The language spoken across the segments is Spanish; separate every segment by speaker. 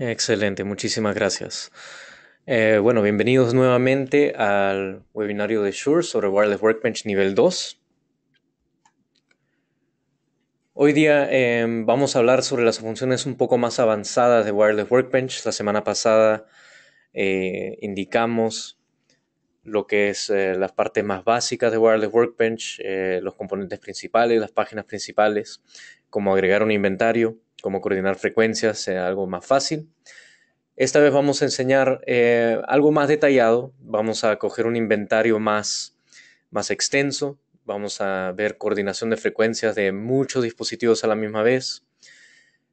Speaker 1: Excelente, muchísimas gracias. Eh, bueno, bienvenidos nuevamente al webinario de Sure sobre Wireless Workbench nivel 2. Hoy día em, vamos a hablar sobre las funciones un poco más avanzadas de Wireless Workbench. La semana pasada eh, indicamos lo que es eh, las partes más básicas de Wireless Workbench, los componentes principales, las páginas principales, cómo agregar un inventario cómo coordinar frecuencias sea algo más fácil. Esta vez vamos a enseñar eh, algo más detallado, vamos a coger un inventario más, más extenso, vamos a ver coordinación de frecuencias de muchos dispositivos a la misma vez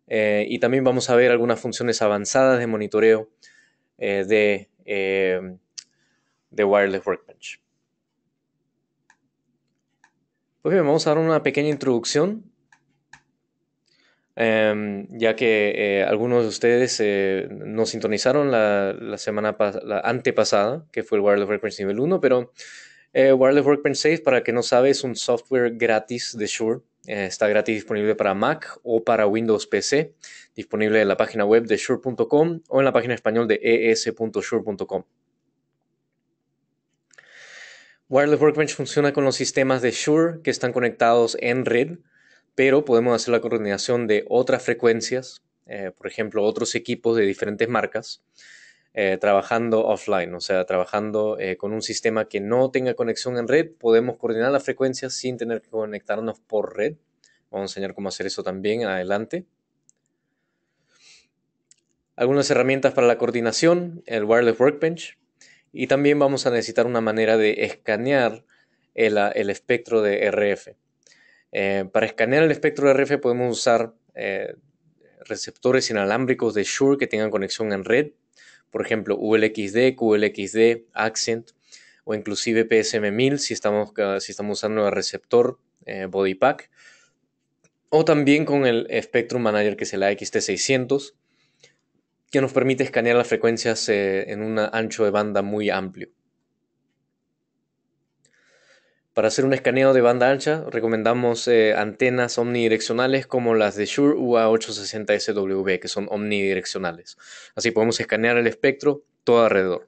Speaker 1: eh, y también vamos a ver algunas funciones avanzadas de monitoreo eh, de, de Wireless Workbench. Pues bien, vamos a dar una pequeña introducción Em, ya que eh, algunos de ustedes eh, no sintonizaron la, semana la antepasada, que fue el Wireless Workbench nivel 1, pero eh, Wireless Workbench Safe, para que no sabe, es un software gratis de Shure. está gratis disponible para Mac o para Windows PC, disponible en la página web de Shure.com o en la página español de es.shure.com. Wireless Workbench funciona con los sistemas de Shure que están conectados en red pero podemos hacer la coordinación de otras frecuencias, eh, por ejemplo, otros equipos de diferentes marcas, eh, trabajando offline, o sea, trabajando eh, con un sistema que no tenga conexión en red, podemos coordinar las frecuencias sin tener que conectarnos por red. Vamos a enseñar cómo hacer eso también adelante. Algunas herramientas para la coordinación, el Wireless Workbench, y también vamos a necesitar una manera de escanear el espectro de RF. Eh, para escanear el espectro de RF podemos usar eh, receptores inalámbricos de Shure que tengan conexión en red, por ejemplo ULXD, QLXD, Accent o inclusive PSM1000 eh, si estamos, usando el receptor eh, Body Pack o también con el Spectrum Manager que es el AXT600 que nos permite escanear las frecuencias en un ancho de banda muy amplio. Para hacer un escaneo de banda ancha, recomendamos eh, antenas omnidireccionales como las de Shure UA860SW, que son omnidireccionales. Así podemos escanear el espectro todo alrededor.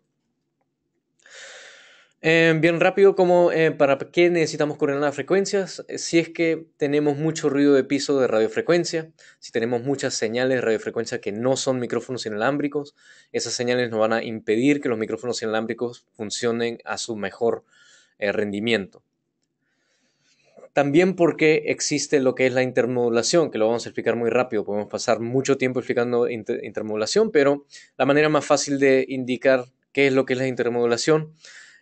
Speaker 1: Em, bien rápido, como eh, para qué necesitamos las frecuencias, si es que tenemos mucho ruido de piso de radiofrecuencia, si tenemos muchas señales de radiofrecuencia que no son micrófonos inalámbricos, esas señales nos van a impedir que los micrófonos inalámbricos funcionen a su mejor eh, rendimiento. También porque existe lo que es la intermodulación, que lo vamos a explicar muy rápido. Podemos pasar mucho tiempo explicando intermodulación, pero la manera más fácil de indicar qué es lo que es la intermodulación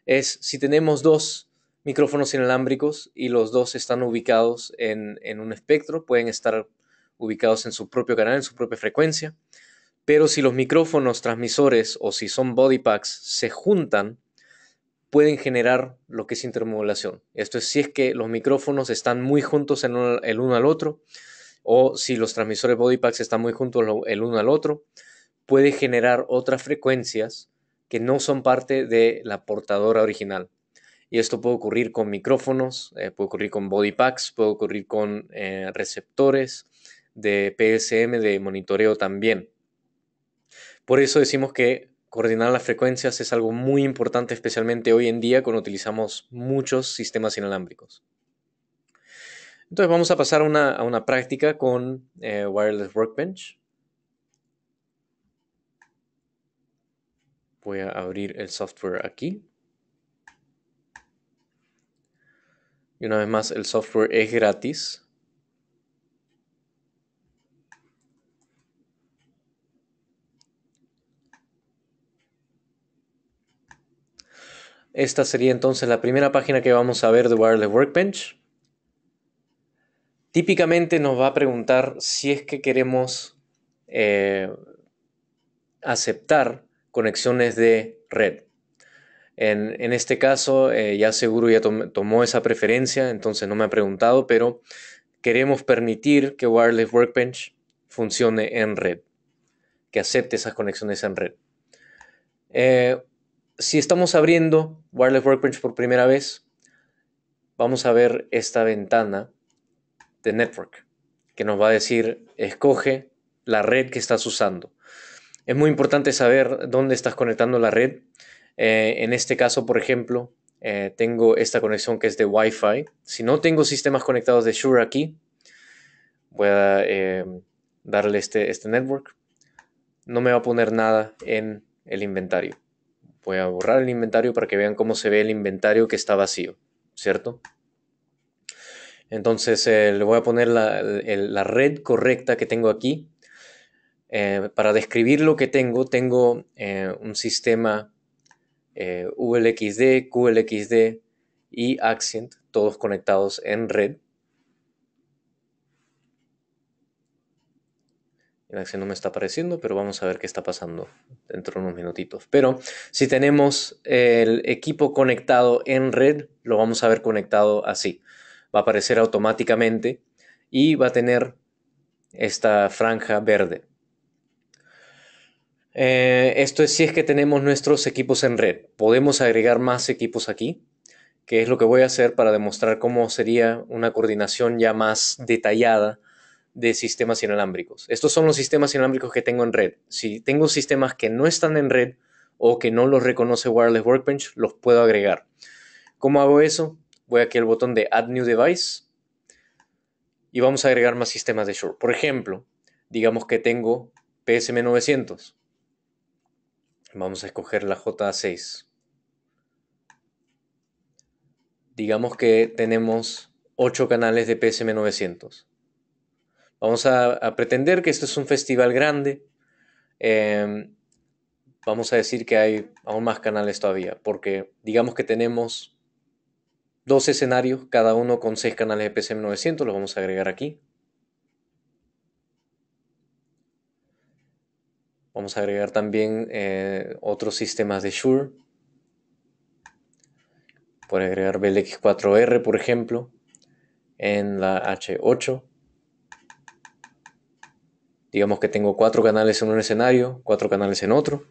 Speaker 1: es si tenemos dos micrófonos inalámbricos y los dos están ubicados en, en un espectro, pueden estar ubicados en su propio canal, en su propia frecuencia. Pero si los micrófonos transmisores o si son body packs se juntan, pueden generar lo que es intermodulación. Esto es si es que los micrófonos están muy juntos el uno al otro o si los transmisores body packs están muy juntos el uno al otro, puede generar otras frecuencias que no son parte de la portadora original. Y esto puede ocurrir con micrófonos, eh, puede ocurrir con body packs, puede ocurrir con eh, receptores de PSM de monitoreo también. Por eso decimos que coordinar las frecuencias es algo muy importante, especialmente hoy en día cuando utilizamos muchos sistemas inalámbricos. Entonces vamos a pasar a una, práctica con eh, Wireless Workbench. Voy a abrir el software aquí. Y una vez más, el software es gratis. Esta sería entonces la primera página que vamos a ver de Wireless Workbench. Típicamente nos va a preguntar si es que queremos eh, aceptar conexiones de red. En, este caso, eh, ya seguro ya tomó esa preferencia, entonces no me ha preguntado, pero queremos permitir que Wireless Workbench funcione en red, que acepte esas conexiones en red. Eh, si estamos abriendo Wireless Workbench por primera vez, vamos a ver esta ventana de Network que nos va a decir, escoge la red que estás usando. Es muy importante saber dónde estás conectando la red. Eh, en este caso, por ejemplo, eh, tengo esta conexión que es de Wi-Fi. Si no tengo sistemas conectados de Sure aquí, voy a eh, darle este, este network. No me va a poner nada en el inventario. Voy a borrar el inventario para que vean cómo se ve el inventario que está vacío, ¿cierto? Entonces eh, le voy a poner la, red correcta que tengo aquí. Eh, para describir lo que tengo, tengo eh, un sistema ULXD, QLXD y Accent, todos conectados en red. La acción no me está apareciendo, pero vamos a ver qué está pasando dentro de unos minutitos. Pero si tenemos el equipo conectado en red, lo vamos a ver conectado así. Va a aparecer automáticamente y va a tener esta franja verde. Eh, esto es si es que tenemos nuestros equipos en red. Podemos agregar más equipos aquí, que es lo que voy a hacer para demostrar cómo sería una coordinación ya más detallada de sistemas inalámbricos. Estos son los sistemas inalámbricos que tengo en red. Si tengo sistemas que no están en red o que no los reconoce Wireless Workbench, los puedo agregar. ¿Cómo hago eso? Voy aquí al botón de Add New Device y vamos a agregar más sistemas de short. Por ejemplo, digamos que tengo PSM 900. Vamos a escoger la j 6 Digamos que tenemos 8 canales de PSM 900. Vamos a, pretender que esto es un festival grande. Em, vamos a decir que hay aún más canales todavía, porque digamos que tenemos dos escenarios, cada uno con seis canales de PCM900, los vamos a agregar aquí. Vamos a agregar también eh, otros sistemas de Shure. Por agregar BLX4R, por ejemplo, en la H8. Digamos que tengo cuatro canales en un escenario, cuatro canales en otro.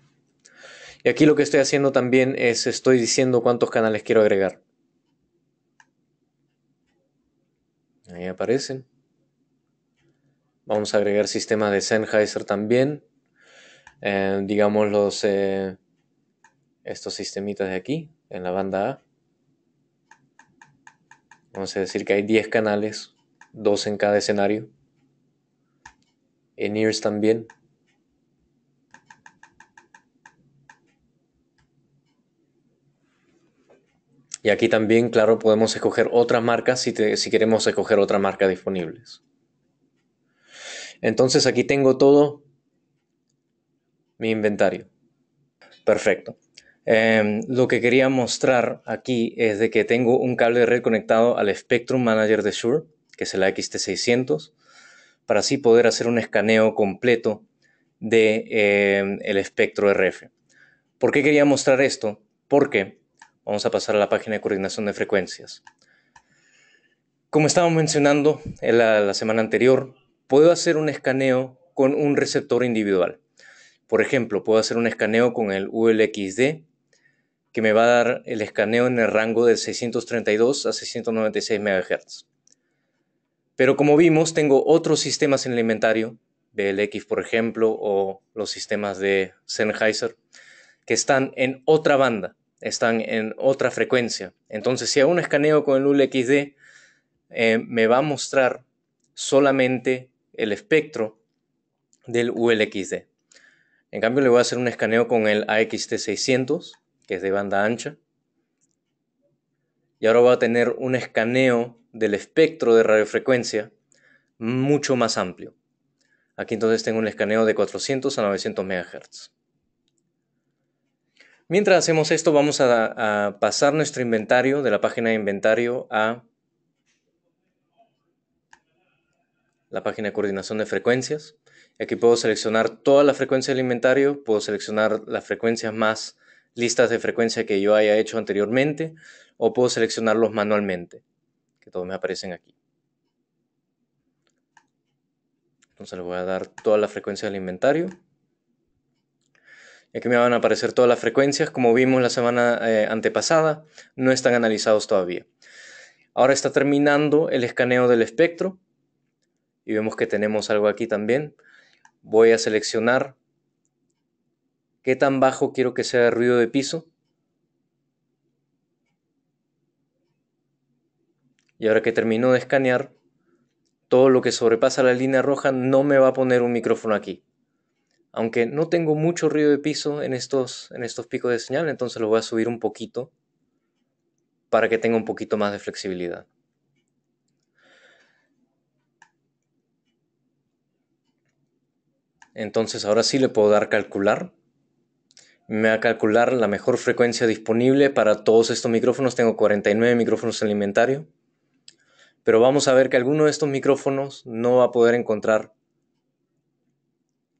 Speaker 1: Y aquí lo que estoy haciendo también es estoy diciendo cuántos canales quiero agregar. Ahí aparecen. Vamos a agregar sistemas de Sennheiser también. Eh, digamos los eh, estos sistemitas de aquí, en la banda A. Vamos a decir que hay 10 canales, dos en cada escenario en ears también. Y aquí también, claro, podemos escoger otras marcas si, queremos escoger otra marca disponibles. Entonces aquí tengo todo mi inventario. Perfecto. Em, lo que quería mostrar aquí es de que tengo un cable de red conectado al Spectrum Manager de Shure, que es el XT600 para así poder hacer un escaneo completo del de, eh, el espectro RF. ¿Por qué quería mostrar esto? Porque vamos a pasar a la página de coordinación de frecuencias. Como estábamos mencionando en la, la semana anterior, puedo hacer un escaneo con un receptor individual. Por ejemplo, puedo hacer un escaneo con el ULXD, que me va a dar el escaneo en el rango de 632 a 696 MHz. Pero como vimos, tengo otros sistemas en el inventario, BLX por ejemplo, o los sistemas de Sennheiser, que están en otra banda, están en otra frecuencia. Entonces, si hago un escaneo con el ULXD, eh, me va a mostrar solamente el espectro del ULXD. En cambio, le voy a hacer un escaneo con el AXT600, que es de banda ancha. Y ahora voy a tener un escaneo del espectro de radiofrecuencia mucho más amplio. Aquí entonces tengo un escaneo de 400 a 900 MHz. Mientras hacemos esto vamos a, pasar nuestro inventario de la página de inventario a la página de coordinación de frecuencias. Aquí puedo seleccionar toda la frecuencia del inventario, puedo seleccionar las frecuencias más listas de frecuencia que yo haya hecho anteriormente o puedo seleccionarlos manualmente que todos me aparecen aquí. Entonces le voy a dar toda la frecuencia del inventario. Y aquí me van a aparecer todas las frecuencias, como vimos la semana eh, antepasada, no están analizados todavía. Ahora está terminando el escaneo del espectro y vemos que tenemos algo aquí también. Voy a seleccionar qué tan bajo quiero que sea el ruido de piso Y ahora que termino de escanear, todo lo que sobrepasa la línea roja no me va a poner un micrófono aquí. Aunque no tengo mucho ruido de piso en estos, en estos picos de señal, entonces lo voy a subir un poquito para que tenga un poquito más de flexibilidad. Entonces ahora sí le puedo dar calcular. Me va a calcular la mejor frecuencia disponible para todos estos micrófonos. Tengo 49 micrófonos en el inventario pero vamos a ver que alguno de estos micrófonos no va a poder encontrar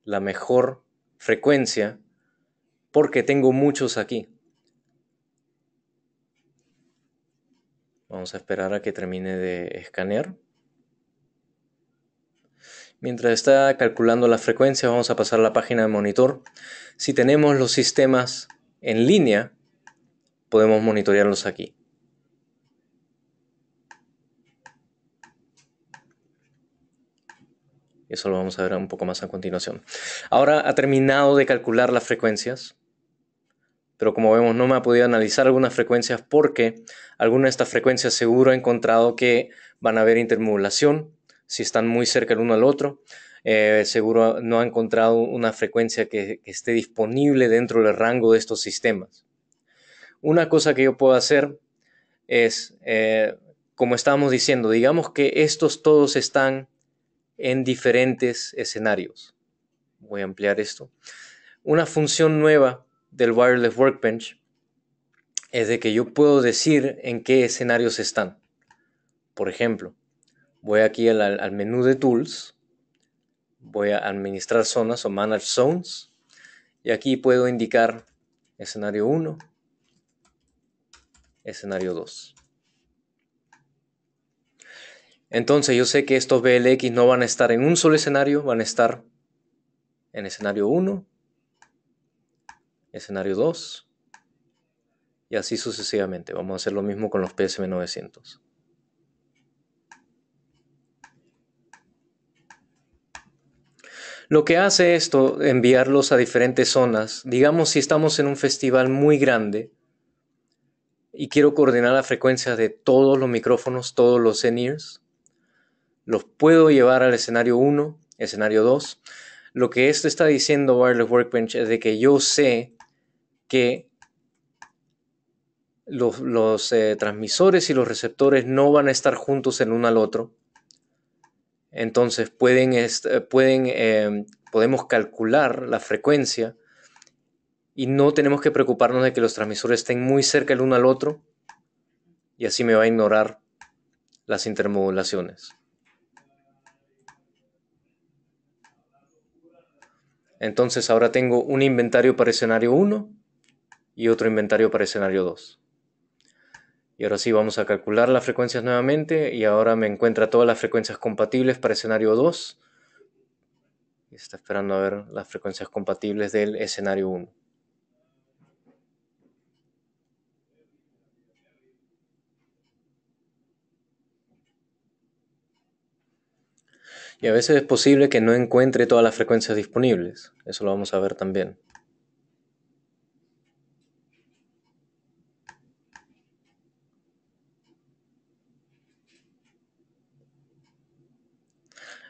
Speaker 1: la mejor frecuencia porque tengo muchos aquí. Vamos a esperar a que termine de escanear. Mientras está calculando la frecuencia vamos a pasar a la página de monitor. Si tenemos los sistemas en línea, podemos monitorearlos aquí. Eso lo vamos a ver un poco más a continuación. Ahora ha terminado de calcular las frecuencias, pero como vemos no me ha podido analizar algunas frecuencias porque alguna de estas frecuencias seguro ha encontrado que van a haber intermodulación, si están muy cerca el uno al otro. Eh, seguro no ha encontrado una frecuencia que, esté disponible dentro del rango de estos sistemas. Una cosa que yo puedo hacer es, eh, como estábamos diciendo, digamos que estos todos están en diferentes escenarios. Voy a ampliar esto. Una función nueva del Wireless Workbench es de que yo puedo decir en qué escenarios están. Por ejemplo, voy aquí al, menú de Tools, voy a administrar zonas o Manage Zones, y aquí puedo indicar escenario 1, escenario 2. Entonces yo sé que estos BLX no van a estar en un solo escenario, van a estar en escenario 1, escenario 2 y así sucesivamente. Vamos a hacer lo mismo con los PSM900. Lo que hace esto, enviarlos a diferentes zonas, digamos si estamos en un festival muy grande y quiero coordinar la frecuencia de todos los micrófonos, todos los in los puedo llevar al escenario 1, escenario 2. Lo que esto está diciendo Wireless Workbench es de que yo sé que los, eh, transmisores y los receptores no van a estar juntos el uno al otro. Entonces eh, em, podemos calcular la frecuencia y no tenemos que preocuparnos de que los transmisores estén muy cerca el uno al otro y así me va a ignorar las intermodulaciones. Entonces ahora tengo un inventario para escenario 1 y otro inventario para escenario 2. Y ahora sí vamos a calcular las frecuencias nuevamente y ahora me encuentra todas las frecuencias compatibles para escenario 2. Y está esperando a ver las frecuencias compatibles del escenario 1. Y a veces es posible que no encuentre todas las frecuencias disponibles. Eso lo vamos a ver también.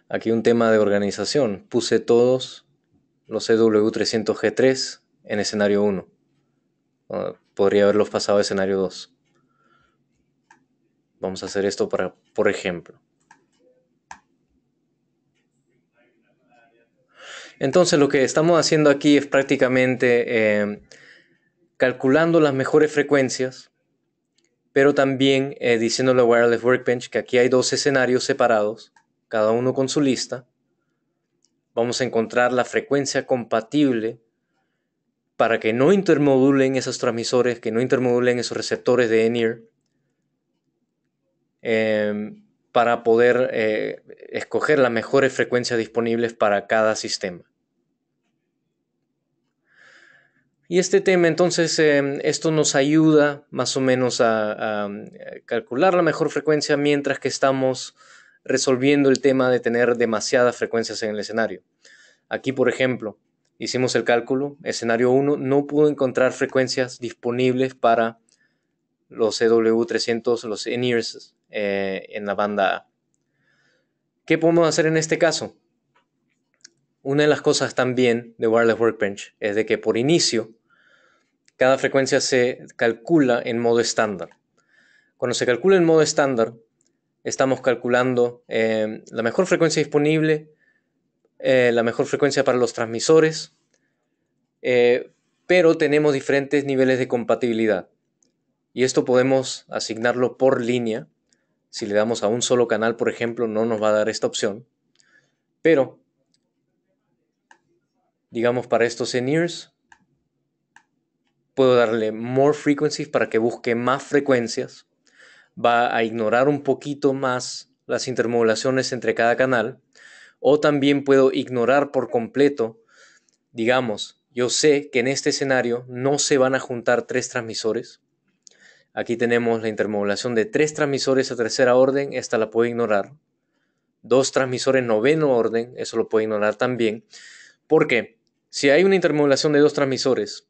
Speaker 1: Aquí un tema de organización. Puse todos los e CW300G3 en escenario 1. Ah, podría haberlos pasado a escenario 2. Vamos a hacer esto para, por ejemplo. Entonces lo que estamos haciendo aquí es prácticamente eh, calculando las mejores frecuencias, pero también eh, diciéndole a Wireless Workbench que aquí hay dos escenarios separados, cada uno con su lista. Vamos a encontrar la frecuencia compatible para que no intermodulen esos transmisores, que no intermodulen esos receptores de enir em, para poder eh, escoger las mejores frecuencias disponibles para cada sistema. Y este tema, entonces, em, esto nos ayuda más o menos a, eh, calcular la mejor frecuencia mientras que estamos resolviendo el tema de tener demasiadas frecuencias en el escenario. Aquí, por ejemplo, hicimos el cálculo, escenario 1 no pudo encontrar frecuencias disponibles para los EW300, los in eh, en la banda A. ¿Qué podemos hacer en este caso? Una de las cosas también de Wireless Workbench es de que por inicio cada frecuencia se calcula en modo estándar. Cuando se calcula en modo estándar, estamos calculando eh, la mejor frecuencia disponible, eh, la mejor frecuencia para los transmisores, pero tenemos diferentes niveles de compatibilidad. Y esto podemos asignarlo por línea si le damos a un solo canal, por ejemplo, no nos va a dar esta opción. Pero, digamos para estos en ears, puedo darle more frequencies para que busque más frecuencias. Va a ignorar un poquito más las intermodulaciones entre cada canal. O también puedo ignorar por completo, digamos, yo sé que en este escenario no se van a juntar tres transmisores Aquí tenemos la intermodulación de tres transmisores a tercera orden, esta la puede ignorar. Dos transmisores noveno orden, eso lo puede ignorar también. Porque si hay una intermodulación de dos transmisores,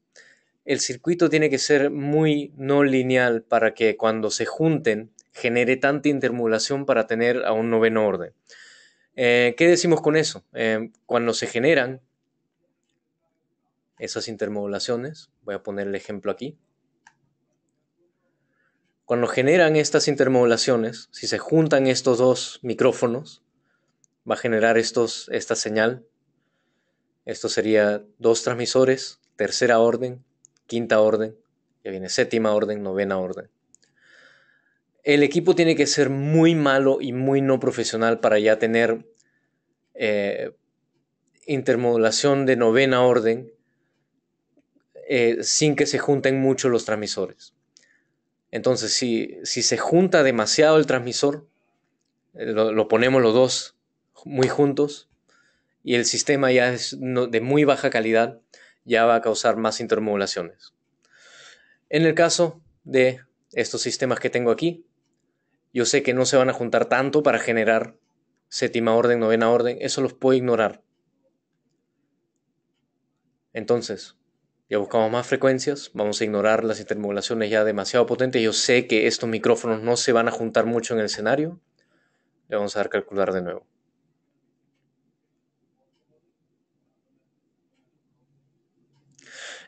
Speaker 1: el circuito tiene que ser muy no lineal para que cuando se junten genere tanta intermodulación para tener a un noveno orden. Eh, ¿Qué decimos con eso? Eh, cuando se generan esas intermodulaciones, voy a poner el ejemplo aquí, cuando generan estas intermodulaciones, si se juntan estos dos micrófonos, va a generar estos, esta señal. Esto sería dos transmisores, tercera orden, quinta orden, ya viene séptima orden, novena orden. El equipo tiene que ser muy malo y muy no profesional para ya tener eh, intermodulación de novena orden eh, sin que se junten mucho los transmisores. Entonces, si, se junta demasiado el transmisor, eh, lo, ponemos los dos muy juntos y el sistema ya es de muy baja calidad, ya va a causar más intermodulaciones. En el caso de estos sistemas que tengo aquí, yo sé que no se van a juntar tanto para generar séptima orden, novena orden, eso los puedo ignorar. Entonces, ya buscamos más frecuencias, vamos a ignorar las intermodulaciones ya demasiado potentes. Yo sé que estos micrófonos no se van a juntar mucho en el escenario. Le vamos a dar calcular de nuevo.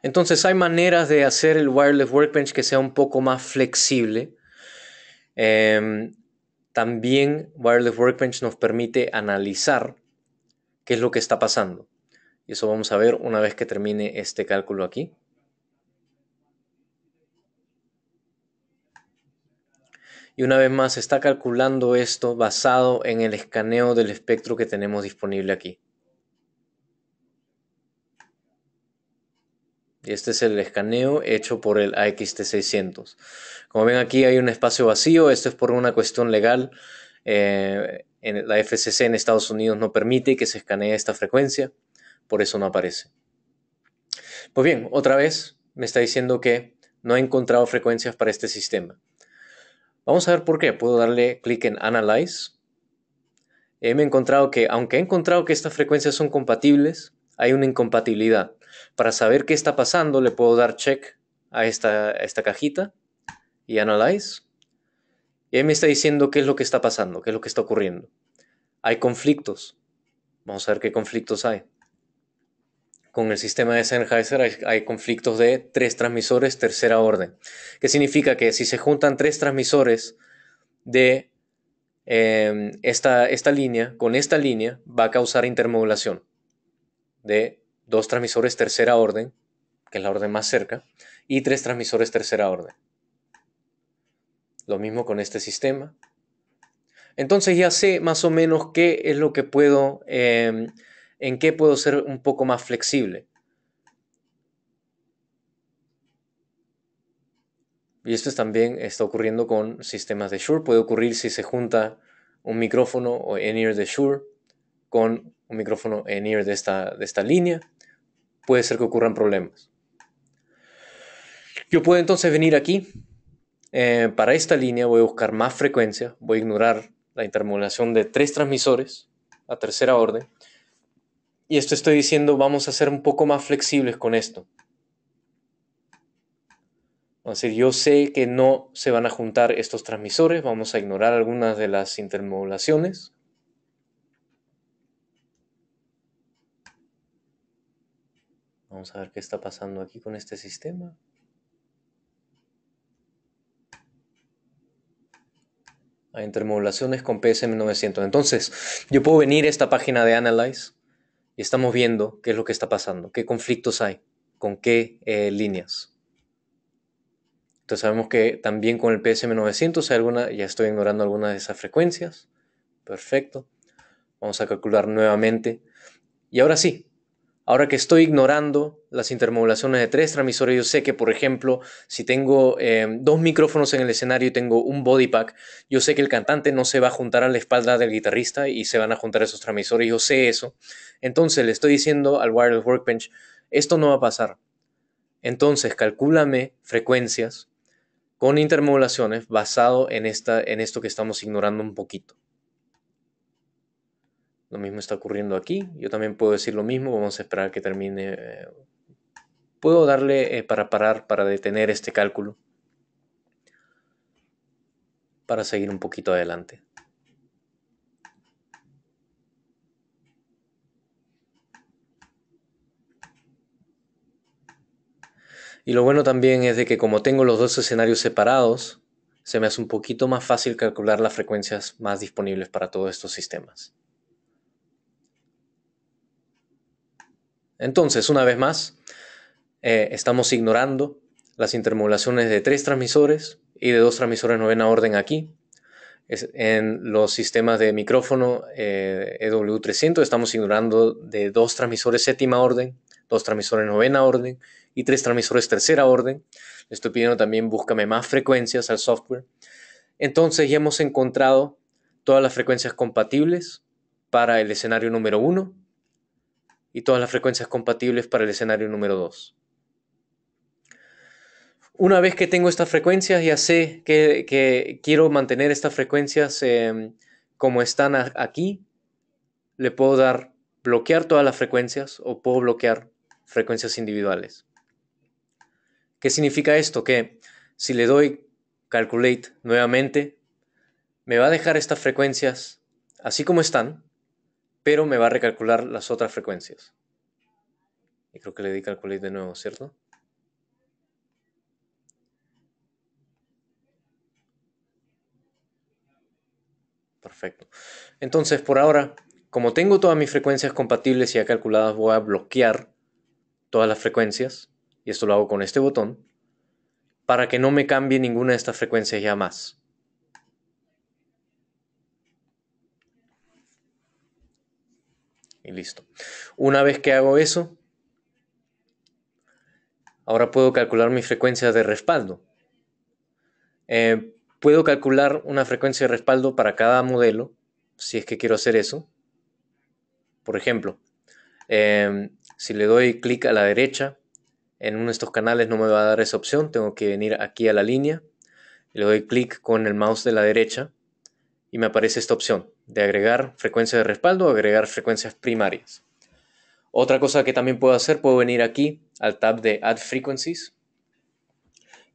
Speaker 1: Entonces hay maneras de hacer el wireless workbench que sea un poco más flexible. Em, también wireless workbench nos permite analizar qué es lo que está pasando. Y eso vamos a ver una vez que termine este cálculo aquí. Y una vez más, se está calculando esto basado en el escaneo del espectro que tenemos disponible aquí. Y este es el escaneo hecho por el AXT600. Como ven aquí hay un espacio vacío, esto es por una cuestión legal. Eh, la FCC en Estados Unidos no permite que se escanee esta frecuencia por eso no aparece. Pues bien, otra vez me está diciendo que no ha encontrado frecuencias para este sistema. Vamos a ver por qué. Puedo darle clic en Analyze. Eh, me he encontrado que, aunque he encontrado que estas frecuencias son compatibles, hay una incompatibilidad. Para saber qué está pasando, le puedo dar check a esta, esta cajita y Analyze. Y me está diciendo qué es lo que está pasando, qué es lo que está ocurriendo. Hay conflictos. Vamos a ver qué conflictos hay con el sistema de Sennheiser hay, conflictos de tres transmisores tercera orden, que significa que si se juntan tres transmisores de em, esta, esta línea con esta línea va a causar intermodulación de dos transmisores tercera orden, que es la orden más cerca, y tres transmisores tercera orden. Lo mismo con este sistema. Entonces ya sé más o menos qué es lo que puedo... Em, en qué puedo ser un poco más flexible. Y esto también está ocurriendo con sistemas de Shure. Puede ocurrir si se junta un micrófono o ear de Shure con un micrófono en ear de esta, línea. Puede ser que ocurran problemas. Yo puedo entonces venir aquí. Eh, para esta línea voy a buscar más frecuencia. Voy a ignorar la intermodulación de tres transmisores a tercera orden. Y esto estoy diciendo, vamos a ser un poco más flexibles con esto. Es decir, yo sé que no se van a juntar estos transmisores, vamos a ignorar algunas de las intermodulaciones. Vamos a ver qué está pasando aquí con este sistema. Hay intermodulaciones con PSM900. Entonces, yo puedo venir a esta página de Analyze y estamos viendo qué es lo que está pasando, qué conflictos hay, con qué eh, líneas. Entonces sabemos que también con el PSM900 hay alguna, ya estoy ignorando algunas de esas frecuencias. Perfecto. Vamos a calcular nuevamente. Y ahora sí, Ahora que estoy ignorando las intermodulaciones de tres transmisores, yo sé que, por ejemplo, si tengo eh, dos micrófonos en el escenario y tengo un body pack, yo sé que el cantante no se va a juntar a la espalda del guitarrista y se van a juntar esos transmisores, yo sé eso. Entonces le estoy diciendo al Wireless Workbench, esto no va a pasar. Entonces, calcúlame frecuencias con intermodulaciones basado en, esta, en esto que estamos ignorando un poquito. Lo mismo está ocurriendo aquí. Yo también puedo decir lo mismo. Vamos a esperar que termine. Eh, puedo darle eh, para parar, para detener este cálculo. Para seguir un poquito adelante. Y lo bueno también es de que como tengo los dos escenarios separados, se me hace un poquito más fácil calcular las frecuencias más disponibles para todos estos sistemas. Entonces, una vez más, eh, estamos ignorando las intermodulaciones de tres transmisores y de dos transmisores novena orden aquí. en los sistemas de micrófono EW300 eh, e estamos ignorando de dos transmisores séptima orden, dos transmisores novena orden y tres transmisores tercera orden. Le estoy pidiendo también búscame más frecuencias al software. Entonces ya hemos encontrado todas las frecuencias compatibles para el escenario número uno y todas las frecuencias compatibles para el escenario número 2. Una vez que tengo estas frecuencias, ya sé que, quiero mantener estas frecuencias em, como están aquí. Le puedo dar bloquear todas las frecuencias o puedo bloquear frecuencias individuales. ¿Qué significa esto? Que si le doy calculate nuevamente, me va a dejar estas frecuencias así como están, pero me va a recalcular las otras frecuencias. Y creo que le di calculate de nuevo, ¿cierto? Perfecto. Entonces, por ahora, como tengo todas mis frecuencias compatibles y ya calculadas, voy a bloquear todas las frecuencias, y esto lo hago con este botón, para que no me cambie ninguna de estas frecuencias ya más. y listo. Una vez que hago eso, ahora puedo calcular mi frecuencia de respaldo. Eh, puedo calcular una frecuencia de respaldo para cada modelo, si es que quiero hacer eso. Por ejemplo, em, si le doy clic a la derecha, en uno de estos canales no me va a dar esa opción, tengo que venir aquí a la línea, le doy clic con el mouse de la derecha y me aparece esta opción, de agregar frecuencias de respaldo o agregar frecuencias primarias. Otra cosa que también puedo hacer, puedo venir aquí al tab de Add Frequencies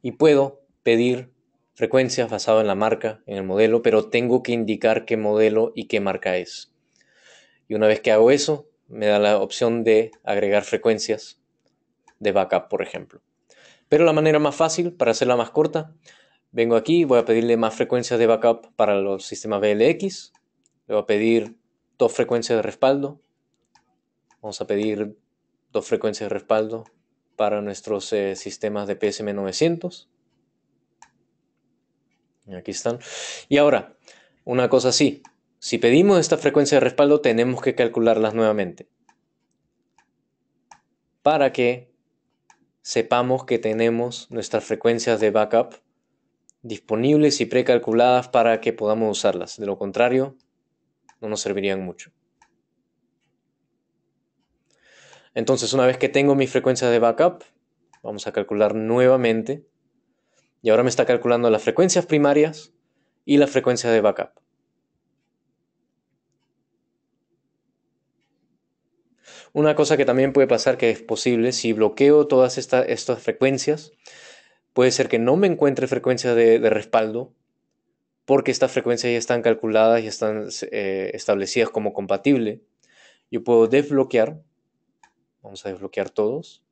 Speaker 1: y puedo pedir frecuencias basado en la marca, en el modelo, pero tengo que indicar qué modelo y qué marca es. Y una vez que hago eso, me da la opción de agregar frecuencias de backup, por ejemplo. Pero la manera más fácil, para hacerla más corta, vengo aquí, voy a pedirle más frecuencias de backup para los sistemas BLX voy a pedir dos frecuencias de respaldo. Vamos a pedir dos frecuencias de respaldo para nuestros eh, sistemas de PSM900. Aquí están. Y ahora, una cosa así. Si pedimos esta frecuencia de respaldo, tenemos que calcularlas nuevamente. Para que sepamos que tenemos nuestras frecuencias de backup disponibles y precalculadas para que podamos usarlas. De lo contrario, no nos servirían mucho. Entonces, una vez que tengo mi frecuencia de backup, vamos a calcular nuevamente. Y ahora me está calculando las frecuencias primarias y la frecuencia de backup. Una cosa que también puede pasar que es posible, si bloqueo todas estas frecuencias, puede ser que no me encuentre frecuencia de respaldo porque estas frecuencias ya están calculadas y están eh, establecidas como compatible. Yo puedo desbloquear, vamos a desbloquear todos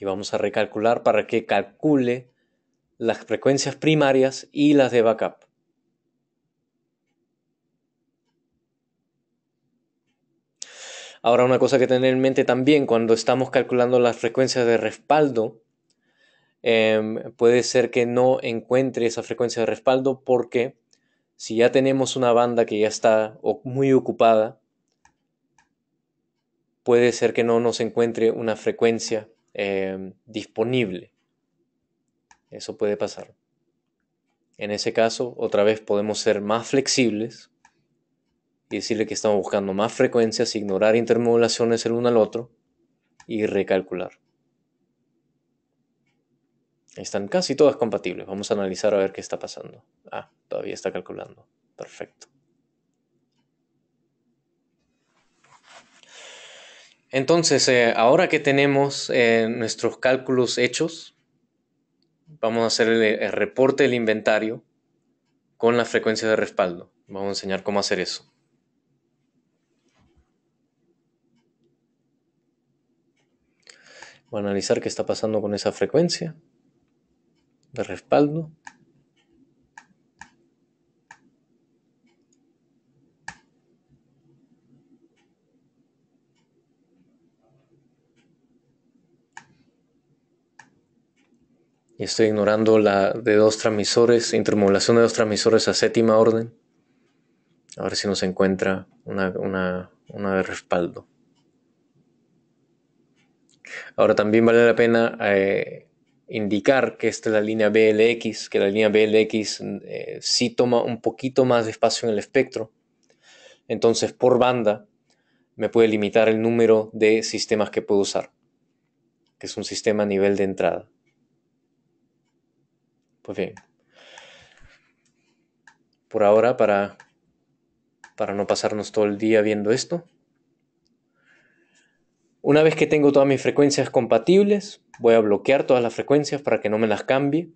Speaker 1: y vamos a recalcular para que calcule las frecuencias primarias y las de backup. Ahora una cosa que tener en mente también cuando estamos calculando las frecuencias de respaldo Em, puede ser que no encuentre esa frecuencia de respaldo porque si ya tenemos una banda que ya está muy ocupada, puede ser que no nos encuentre una frecuencia em, disponible. Eso puede pasar. En ese caso, otra vez podemos ser más flexibles y decirle que estamos buscando más frecuencias, ignorar intermodulaciones el uno al otro y recalcular. Están casi todas compatibles. Vamos a analizar a ver qué está pasando. Ah, todavía está calculando. Perfecto. Entonces, eh, ahora que tenemos eh, nuestros cálculos hechos, vamos a hacer el, el, reporte del inventario con la frecuencia de respaldo. Vamos a enseñar cómo hacer eso. Voy a analizar qué está pasando con esa frecuencia de respaldo y estoy ignorando la de dos transmisores, intermodulación de dos transmisores a séptima orden. A ver si nos encuentra una, una, de respaldo. Ahora también vale la pena eh, indicar que esta es la línea BLX, que la línea BLX eh, sí toma un poquito más de espacio en el espectro. Entonces, por banda, me puede limitar el número de sistemas que puedo usar, que es un sistema a nivel de entrada. Pues bien, por ahora, para, para no pasarnos todo el día viendo esto, una vez que tengo todas mis frecuencias compatibles, voy a bloquear todas las frecuencias para que no me las cambie.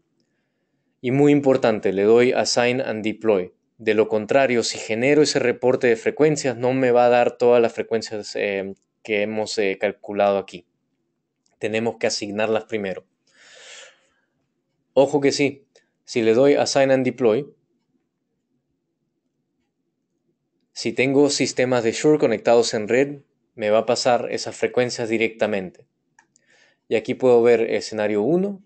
Speaker 1: Y muy importante, le doy Assign and Deploy. De lo contrario, si genero ese reporte de frecuencias, no me va a dar todas las frecuencias eh, que hemos eh, calculado aquí. Tenemos que asignarlas primero. Ojo que sí, si le doy Assign and Deploy, si tengo sistemas de Shure conectados en red, me va a pasar esas frecuencias directamente. Y aquí puedo ver escenario 1,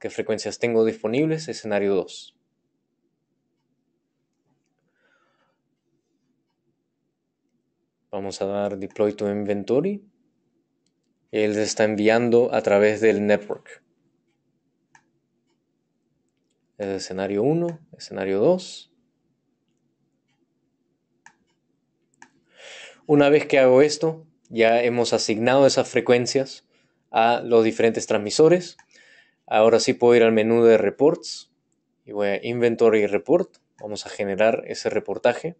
Speaker 1: qué frecuencias tengo disponibles, escenario 2. Vamos a dar deploy to inventory. Él se está enviando a través del network. Es escenario 1, escenario 2. Una vez que hago esto, ya hemos asignado esas frecuencias a los diferentes transmisores. Ahora sí puedo ir al menú de reports y voy a inventory report. Vamos a generar ese reportaje.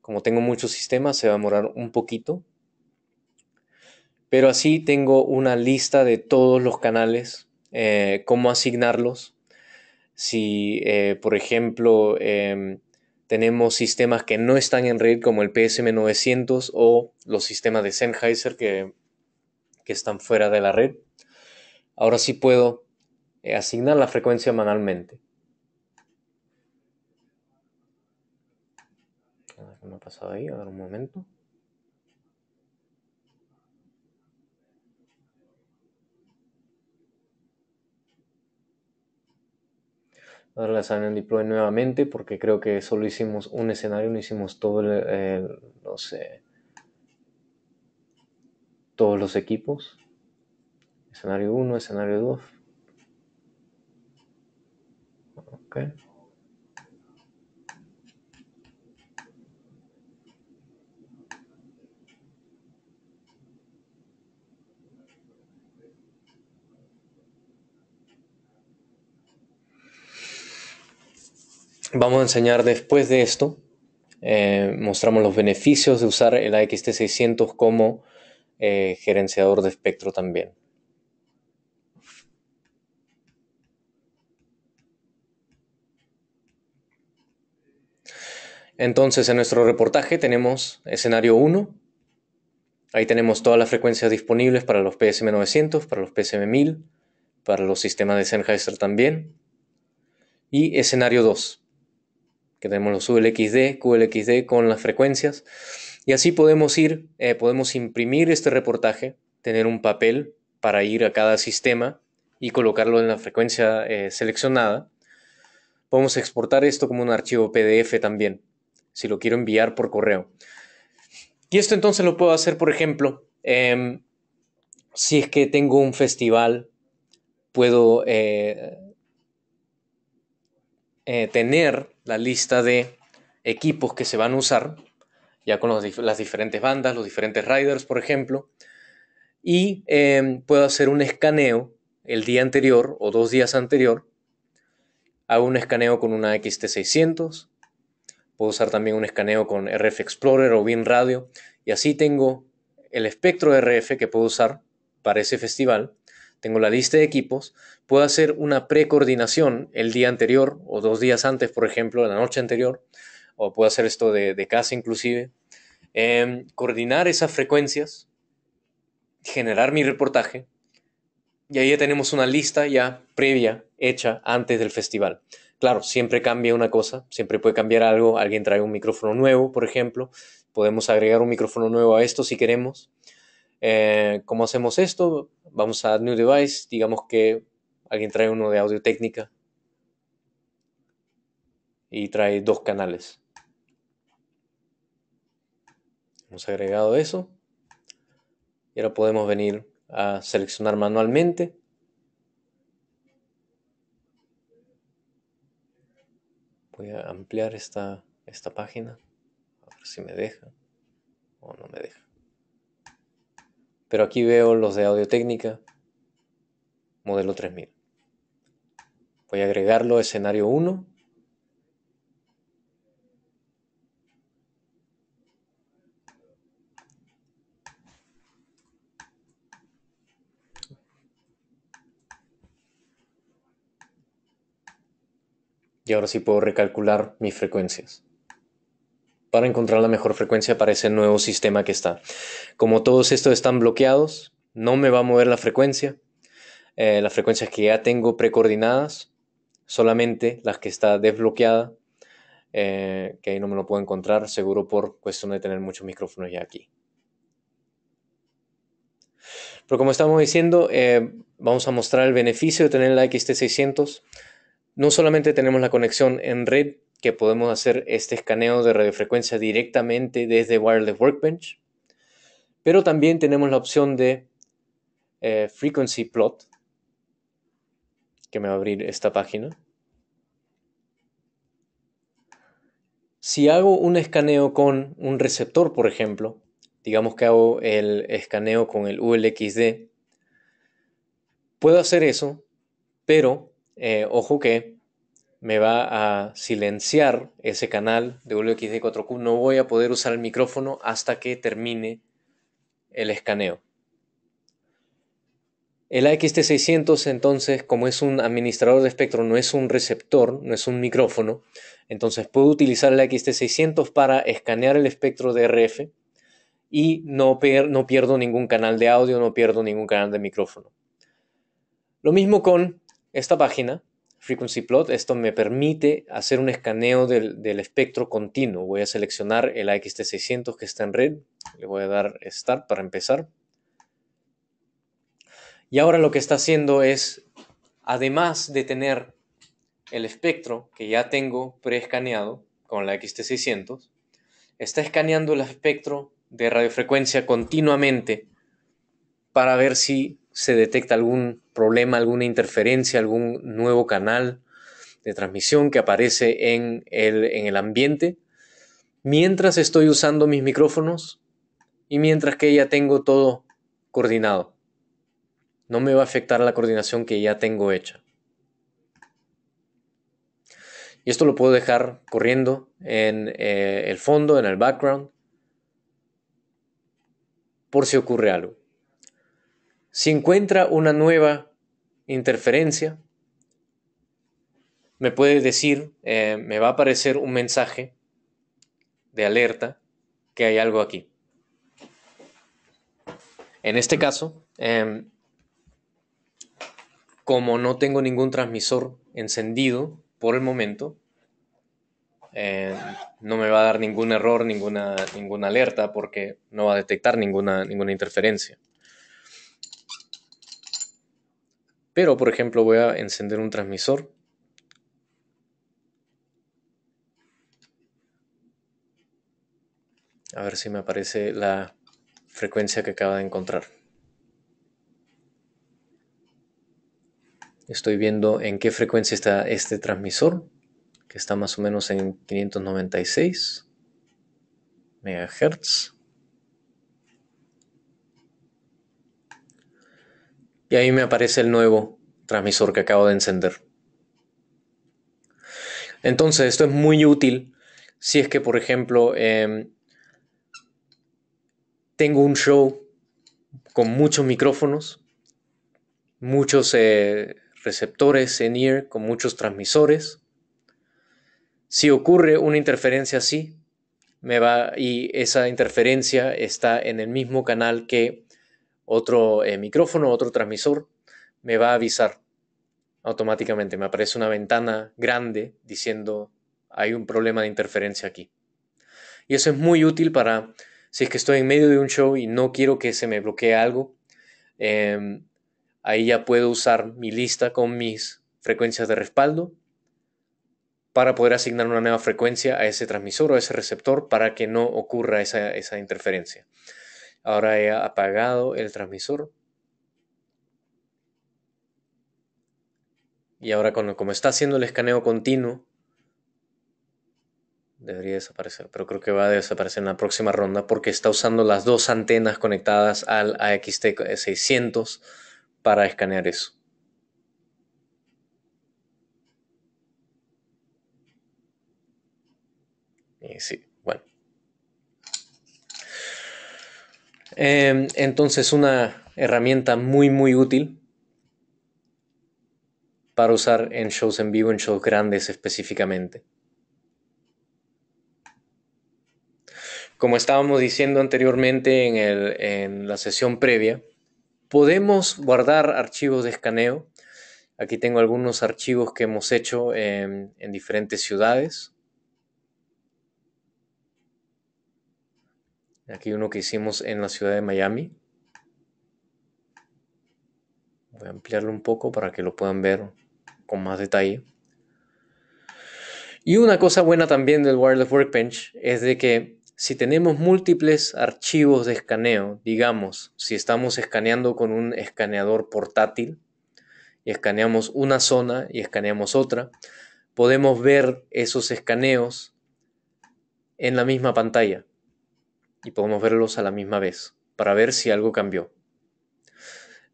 Speaker 1: Como tengo muchos sistemas, se va a demorar un poquito. Pero así tengo una lista de todos los canales, eh, cómo asignarlos. Si, eh, por ejemplo, em, tenemos sistemas que no están en red como el PSM900 o los sistemas de Sennheiser que, que están fuera de la red. Ahora sí puedo eh, asignar la frecuencia manualmente. ¿qué me ha pasado ahí? A ver un momento. Ahora la salen deploy nuevamente porque creo que solo hicimos un escenario, no hicimos todo todos los equipos. Escenario 1, escenario 2. Okay. Vamos a enseñar después de esto, eh, mostramos los beneficios de usar el AXT600 como eh, gerenciador de espectro también. Entonces, en nuestro reportaje tenemos escenario 1. Ahí tenemos todas las frecuencias disponibles para los PSM900, para los PSM1000, para los sistemas de Sennheiser también. Y escenario 2 que tenemos los ULXD, QLXD con las frecuencias. Y así podemos ir, eh, podemos imprimir este reportaje, tener un papel para ir a cada sistema y colocarlo en la frecuencia eh, seleccionada. Podemos exportar esto como un archivo PDF también, si lo quiero enviar por correo. Y esto entonces lo puedo hacer, por ejemplo, em, si es que tengo un festival, puedo eh, tener la lista de equipos que se van a usar, ya con las diferentes bandas, los diferentes riders, por ejemplo, y em, puedo hacer un escaneo el día anterior o dos días anterior. Hago un escaneo con una XT600, puedo usar también un escaneo con RF Explorer o BIM Radio, y así tengo el espectro de RF que puedo usar para ese festival tengo la lista de equipos, puedo hacer una precoordinación el día anterior o dos días antes, por ejemplo, la noche anterior, o puedo hacer esto de, casa inclusive, em, coordinar esas frecuencias, generar mi reportaje, y ahí ya tenemos una lista ya previa, hecha antes del festival. Claro, siempre cambia una cosa, siempre puede cambiar algo, alguien trae un micrófono nuevo, por ejemplo, podemos agregar un micrófono nuevo a esto si queremos. Eh, ¿Cómo hacemos esto? vamos a New Device, digamos que alguien trae uno de audio técnica y trae dos canales. Hemos agregado eso. Y ahora podemos venir a seleccionar manualmente. Voy a ampliar esta, esta página. A ver si me deja o no me deja. Pero aquí veo los de audio técnica, modelo 3000. Voy a agregarlo a escenario 1. Y ahora sí puedo recalcular mis frecuencias para encontrar la mejor frecuencia para ese nuevo sistema que está. Como todos estos están bloqueados, no me va a mover la frecuencia. Eh, las frecuencias que ya tengo precoordinadas, solamente las que está desbloqueada, eh, que ahí no me lo puedo encontrar, seguro por cuestión de tener muchos micrófonos ya aquí. Pero como estamos diciendo, eh, vamos a mostrar el beneficio de tener la XT600. Este no solamente tenemos la conexión en red, que podemos hacer este escaneo de radiofrecuencia directamente desde Wireless Workbench. Pero también tenemos la opción de eh, Frequency Plot, que me va a abrir esta página. Si hago un escaneo con un receptor, por ejemplo, digamos que hago el escaneo con el ULXD, puedo hacer eso, pero eh, ojo que me va a silenciar ese canal de WXD4Q. No voy a poder usar el micrófono hasta que termine el escaneo. El AXT600 entonces, como es un administrador de espectro, no es un receptor, no es un micrófono, entonces puedo utilizar el AXT600 para escanear el espectro de RF y no, no pierdo ningún canal de audio, no pierdo ningún canal de micrófono. Lo mismo con esta página, Frequency Plot, esto me permite hacer un escaneo del, espectro continuo. Voy a seleccionar el AXT600 que está en red, le voy a dar Start para empezar. Y ahora lo que está haciendo es, además de tener el espectro que ya tengo preescaneado con la XT600, está escaneando el espectro de radiofrecuencia continuamente para ver si se detecta algún problema, alguna interferencia, algún nuevo canal de transmisión que aparece en el, ambiente. Mientras estoy usando mis micrófonos y mientras que ya tengo todo coordinado. No me va a afectar la coordinación que ya tengo hecha. Y esto lo puedo dejar corriendo en eh, el fondo, en el background, por si ocurre algo. Si encuentra una nueva interferencia, me puede decir, eh, me va a aparecer un mensaje de alerta que hay algo aquí. En este caso, em, como no tengo ningún transmisor encendido por el momento, em, no me va a dar ningún error, ninguna, ninguna alerta, porque no va a detectar ninguna, ninguna interferencia. Pero, por ejemplo, voy a encender un transmisor. A ver si me aparece la frecuencia que acaba de encontrar. Estoy viendo en qué frecuencia está este transmisor, que está más o menos en 596 MHz. y ahí me aparece el nuevo transmisor que acabo de encender. Entonces, esto es muy útil si es que, por ejemplo, em, tengo un show con muchos micrófonos, muchos eh, receptores en ear, con muchos transmisores. Si ocurre una interferencia así, me va y esa interferencia está en el mismo canal que otro eh, micrófono, otro transmisor, me va a avisar automáticamente. Me aparece una ventana grande diciendo hay un problema de interferencia aquí. Y eso es muy útil para si es que estoy en medio de un show y no quiero que se me bloquee algo. Em, ahí ya puedo usar mi lista con mis frecuencias de respaldo para poder asignar una nueva frecuencia a ese transmisor o a ese receptor para que no ocurra esa, esa interferencia. Ahora he apagado el transmisor. Y ahora como está haciendo el escaneo continuo, debería desaparecer, pero creo que va a desaparecer en la próxima ronda porque está usando las dos antenas conectadas al AXT600 para escanear eso. Y sí. Em, entonces una herramienta muy muy útil para usar en shows en vivo, en shows grandes específicamente. Como estábamos diciendo anteriormente en, la sesión previa, podemos guardar archivos de escaneo. Aquí tengo algunos archivos que hemos hecho em, en diferentes ciudades. Aquí uno que hicimos en la ciudad de Miami. Voy a ampliarlo un poco para que lo puedan ver con más detalle. Y una cosa buena también del Wireless Workbench es de que si tenemos múltiples archivos de escaneo, digamos, si estamos escaneando con un escaneador portátil y escaneamos una zona y escaneamos otra, podemos ver esos escaneos en la misma pantalla y podemos verlos a la misma vez para ver si algo cambió.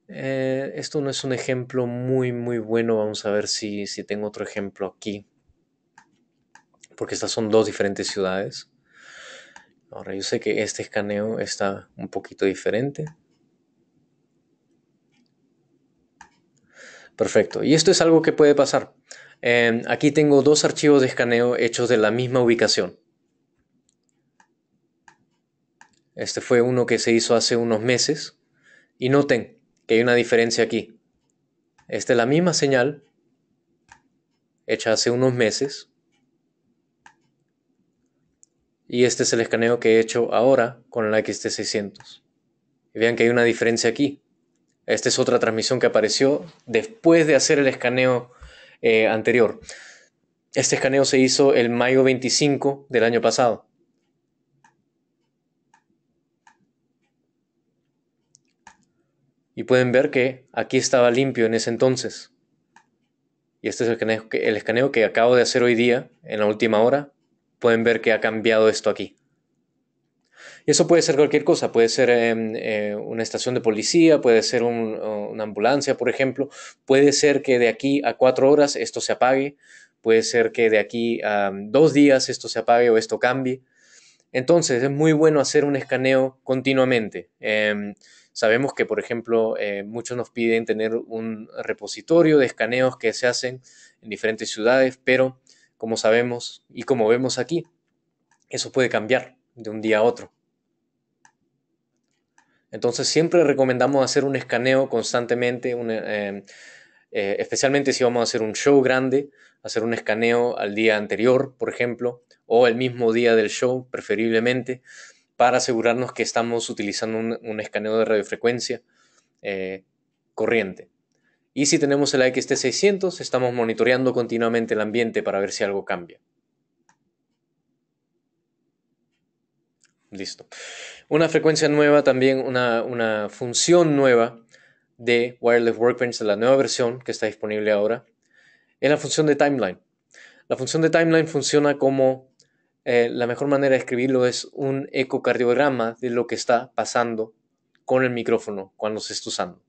Speaker 1: Eh, esto no es un ejemplo muy muy bueno, vamos a ver si, tengo otro ejemplo aquí, porque estas son dos diferentes ciudades. Ahora yo sé que este escaneo está un poquito diferente. Perfecto, y esto es algo que puede pasar. Eh, aquí tengo dos archivos de escaneo hechos de la misma ubicación. Este fue uno que se hizo hace unos meses. Y noten que hay una diferencia aquí. Esta es la misma señal hecha hace unos meses. Y este es el escaneo que he hecho ahora con la XT600. Y vean que hay una diferencia aquí. Esta es otra transmisión que apareció después de hacer el escaneo eh, anterior. Este escaneo se hizo el mayo 25 del año pasado. Y pueden ver que aquí estaba limpio en ese entonces. Y este es el escaneo, que, acabo de hacer hoy día, en la última hora. Pueden ver que ha cambiado esto aquí. Y eso puede ser cualquier cosa, puede ser em, eh, una estación de policía, puede ser una ambulancia, por ejemplo, puede ser que de aquí a cuatro horas esto se apague, puede ser que de aquí a dos días esto se apague o esto cambie. Entonces es muy bueno hacer un escaneo continuamente. Em, Sabemos que, por ejemplo, eh, muchos nos piden tener un repositorio de escaneos que se hacen en diferentes ciudades, pero como sabemos y como vemos aquí, eso puede cambiar de un día a otro. Entonces siempre recomendamos hacer un escaneo constantemente, eh, eh, especialmente si vamos a hacer un show grande, hacer un escaneo al día anterior, por ejemplo, o el mismo día del show, preferiblemente, para asegurarnos que estamos utilizando un, escaneo de radiofrecuencia eh, corriente. Y si tenemos el AXT600, estamos monitoreando continuamente el ambiente para ver si algo cambia. Listo. Una frecuencia nueva, también una, una función nueva de Wireless Workbench, de la nueva versión que está disponible ahora, es la función de timeline. La función de timeline funciona como eh, la mejor manera de escribirlo es un ecocardiograma de lo que está pasando con el micrófono cuando se está usando.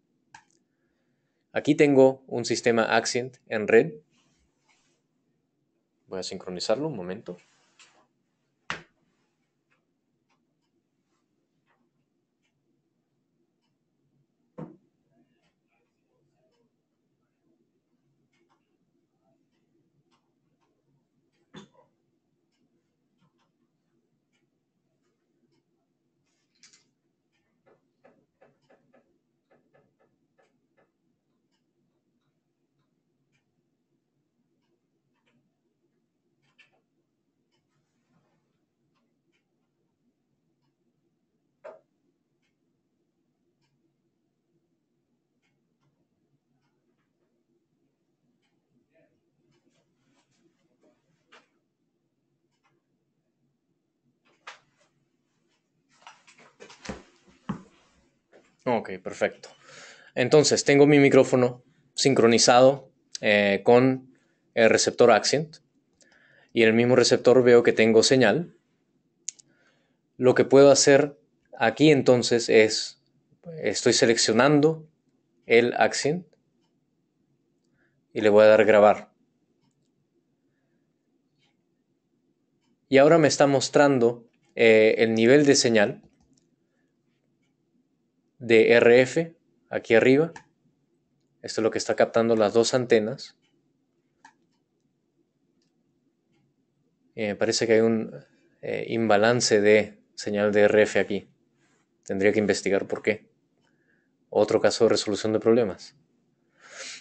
Speaker 1: Aquí tengo un sistema Accent en red. Voy a sincronizarlo un momento. Ok, perfecto. Entonces, tengo mi micrófono sincronizado eh, con el receptor Accent y en el mismo receptor veo que tengo señal. Lo que puedo hacer aquí entonces es, estoy seleccionando el Accent y le voy a dar grabar. Y ahora me está mostrando eh, el nivel de señal de RF aquí arriba. Esto es lo que está captando las dos antenas. Eh, parece que hay un eh, imbalance de señal de RF aquí. Tendría que investigar por qué. Otro caso de resolución de problemas.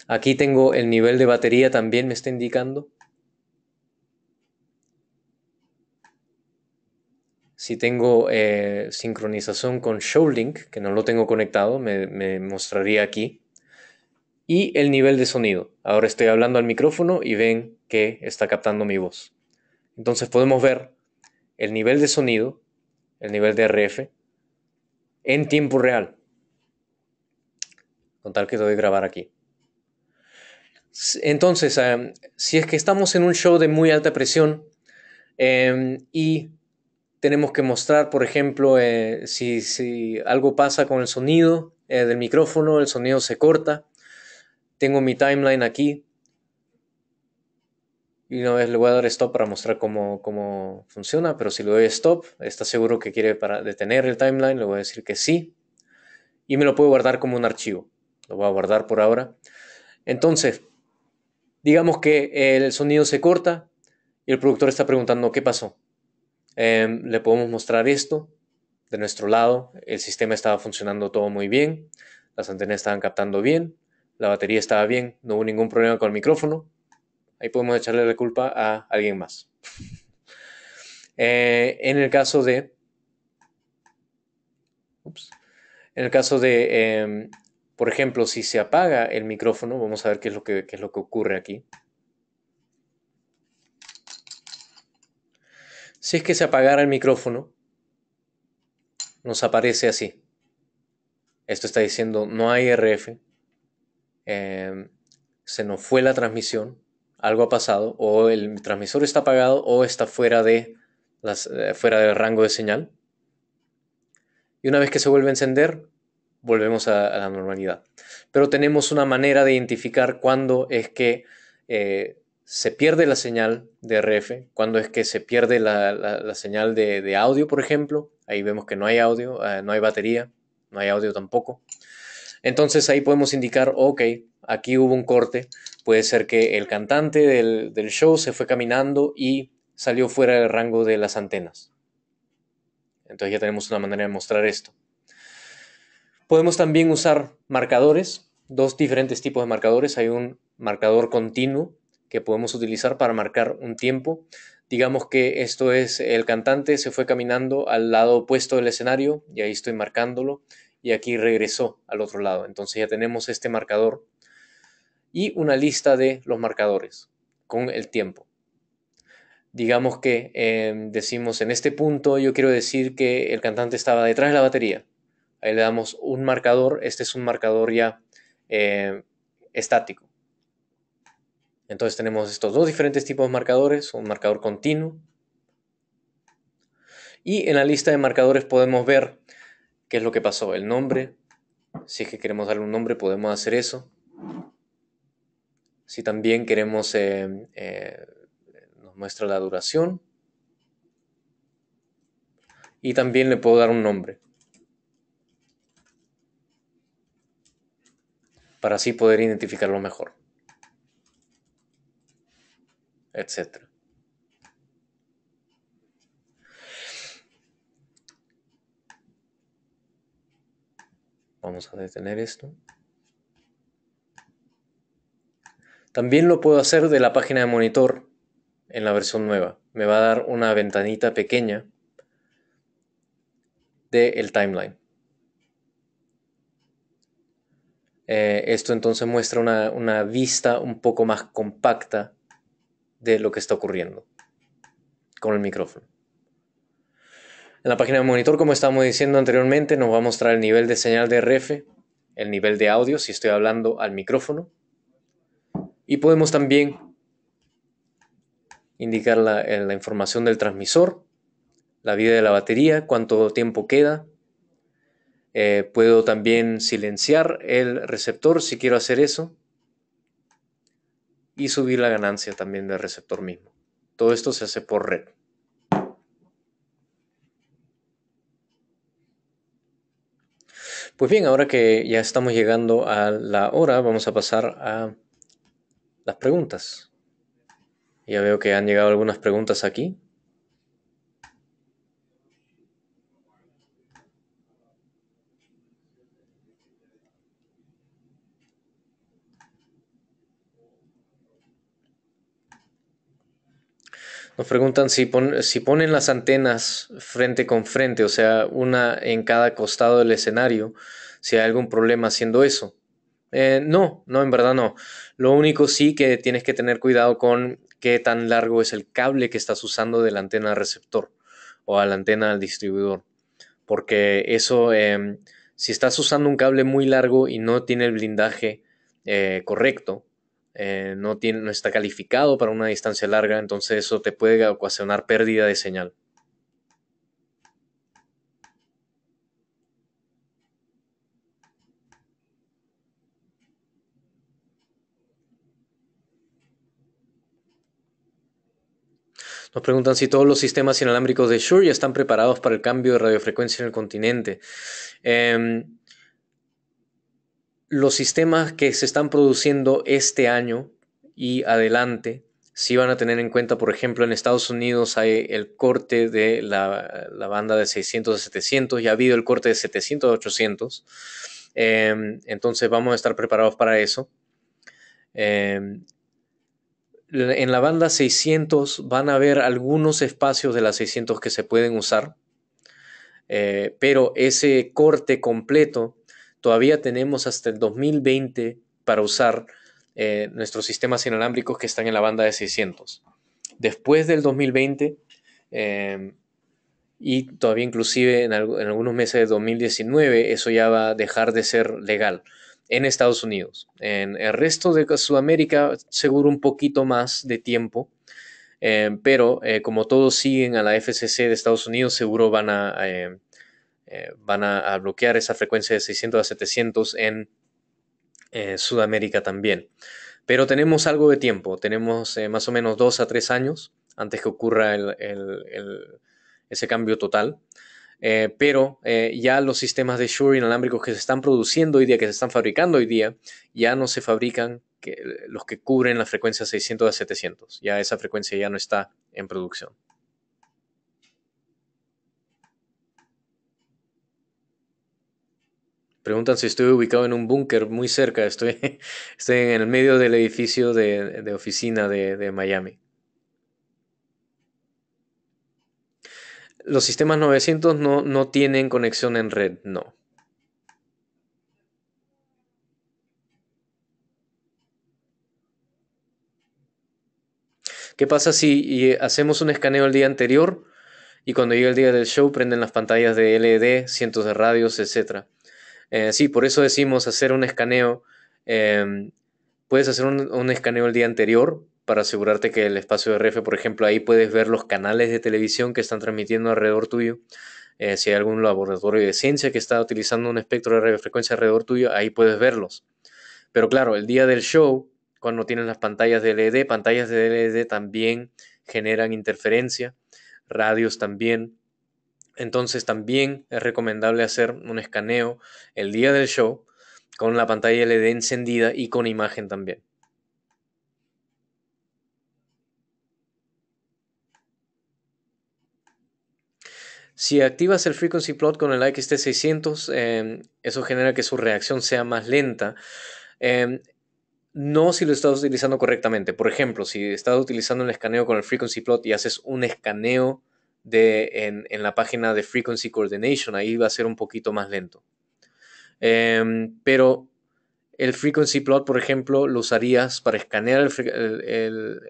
Speaker 1: Aquí tengo el nivel de batería también me está indicando. Si tengo eh, sincronización con Showlink, que no lo tengo conectado, me, mostraría aquí. Y el nivel de sonido. Ahora estoy hablando al micrófono y ven que está captando mi voz. Entonces podemos ver el nivel de sonido, el nivel de RF, en tiempo real. Con tal que doy grabar aquí. Entonces, eh, si es que estamos en un show de muy alta presión eh, y tenemos que mostrar, por ejemplo, eh, si, algo pasa con el sonido eh, del micrófono, el sonido se corta. Tengo mi timeline aquí. Y una vez le voy a dar stop para mostrar cómo, cómo funciona, pero si le doy stop, está seguro que quiere para detener el timeline, le voy a decir que sí. Y me lo puedo guardar como un archivo. Lo voy a guardar por ahora. Entonces, digamos que el sonido se corta y el productor está preguntando qué pasó Em, le podemos mostrar esto de nuestro lado. El sistema estaba funcionando todo muy bien, las antenas estaban captando bien, la batería estaba bien, no hubo ningún problema con el micrófono. Ahí podemos echarle la culpa a alguien más. Eh, en el caso de. en el caso de, em, por ejemplo, si se apaga el micrófono, vamos a ver qué es lo que, qué es lo que ocurre aquí. Si es que se apagara el micrófono, nos aparece así. Esto está diciendo, no hay RF, eh, se nos fue la transmisión, algo ha pasado, o el transmisor está apagado o está fuera, de eh, fuera del rango de señal. Y una vez que se vuelve a encender, volvemos a, la normalidad. Pero tenemos una manera de identificar cuándo es que eh, se pierde la señal de RF, cuando es que se pierde la, señal de, audio, por ejemplo. Ahí vemos que no hay audio, eh, no hay batería, no hay audio tampoco. Entonces ahí podemos indicar, ok, aquí hubo un corte, puede ser que el cantante del, del show se fue caminando y salió fuera del rango de las antenas. Entonces ya tenemos una manera de mostrar esto. Podemos también usar marcadores, dos diferentes tipos de marcadores. Hay un marcador continuo que podemos utilizar para marcar un tiempo. Digamos que esto es el cantante se fue caminando al lado opuesto del escenario y ahí estoy marcándolo y aquí regresó al otro lado. Entonces ya tenemos este marcador y una lista de los marcadores con el tiempo. Digamos que em, decimos en este punto yo quiero decir que el cantante estaba detrás de la batería. Ahí le damos un marcador, este es un marcador ya eh, estático. Entonces tenemos estos dos diferentes tipos de marcadores, un marcador continuo. Y en la lista de marcadores podemos ver qué es lo que pasó, el nombre. Si es que queremos darle un nombre podemos hacer eso. Si también queremos, eh, eh, nos muestra la duración. Y también le puedo dar un nombre. Para así poder identificarlo mejor etc. Vamos a detener esto. También lo puedo hacer de la página de monitor en la versión nueva. Me va a dar una ventanita pequeña del el timeline. Eh, esto entonces muestra una, vista un poco más compacta de lo que está ocurriendo con el micrófono. En la página de monitor, como estábamos diciendo anteriormente, nos va a mostrar el nivel de señal de RF, el nivel de audio, si estoy hablando al micrófono. Y podemos también indicar la, eh, la información del transmisor, la vida de la batería, cuánto tiempo queda. Eh, puedo también silenciar el receptor si quiero hacer eso y subir la ganancia también del receptor mismo. Todo esto se hace por red. Pues bien, ahora que ya estamos llegando a la hora, vamos a pasar a las preguntas. Ya veo que han llegado algunas preguntas aquí. Nos preguntan si, si ponen las antenas frente con frente, o sea, una en cada costado del escenario, si hay algún problema haciendo eso. Eh, no, no, en verdad no. Lo único sí que tienes que tener cuidado con qué tan largo es el cable que estás usando de la antena al receptor o a la antena al distribuidor. Porque eso, em, si estás usando un cable muy largo y no tiene el blindaje eh, correcto, eh, no, tiene, no está calificado para una distancia larga, entonces eso te puede ocasionar pérdida de señal. Nos preguntan si todos los sistemas inalámbricos de Shure ya están preparados para el cambio de radiofrecuencia en el continente. Em, los sistemas que se están produciendo este año y adelante, si van a tener en cuenta, por ejemplo, en Estados Unidos hay el corte de la, banda de 600 a 700, ya ha habido el corte de 700 a 800, em, entonces vamos a estar preparados para eso. Em, en la banda 600 van a haber algunos espacios de las 600 que se pueden usar, eh, pero ese corte completo todavía tenemos hasta el 2020 para usar eh, nuestros sistemas inalámbricos que están en la banda de 600. Después del 2020, em, y todavía inclusive en, algunos meses de 2019 eso ya va a dejar de ser legal en Estados Unidos. En el resto de Sudamérica seguro un poquito más de tiempo, em, pero eh, como todos siguen a la FCC de Estados Unidos seguro van a, em, eh, van a, bloquear esa frecuencia de 600 a 700 en eh, Sudamérica también. Pero tenemos algo de tiempo, tenemos eh, más o menos dos a tres años antes que ocurra ese cambio total. pero ya los sistemas de Shure inalámbricos que se están produciendo hoy día, que se están fabricando hoy día, ya no se fabrican los que cubren la frecuencia 600 a 700. Ya esa frecuencia ya no está en producción. Preguntan si estoy ubicado en un búnker muy cerca. Estoy, estoy en el medio del edificio de, oficina de, Miami. Los sistemas 900 no, no tienen conexión en red, no. ¿Qué pasa si eh, hacemos un escaneo el día anterior y cuando llega el día del show prenden las pantallas de LED, cientos de radios, etcétera? Eh, sí, por eso decimos hacer un escaneo. Em, puedes hacer un, escaneo el día anterior para asegurarte que el espacio de RF, por ejemplo, ahí puedes ver los canales de televisión que están transmitiendo alrededor tuyo. Eh, si hay algún laboratorio de ciencia que está utilizando un espectro de radiofrecuencia alrededor tuyo, ahí puedes verlos. Pero claro, el día del show, cuando tienen las pantallas de LED, pantallas de LED también generan interferencia, radios también. Entonces también es recomendable hacer un escaneo el día del show con la pantalla LED encendida y con imagen también. Si activas el frequency plot con el XT600, em, eso genera que su reacción sea más lenta. Em, no si lo estás utilizando correctamente. Por ejemplo, si estás utilizando el escaneo con el frequency plot y haces un escaneo en, la página de Frequency Coordination, ahí va a ser un poquito más lento. Em, pero el Frequency Plot, por ejemplo, lo usarías para escanear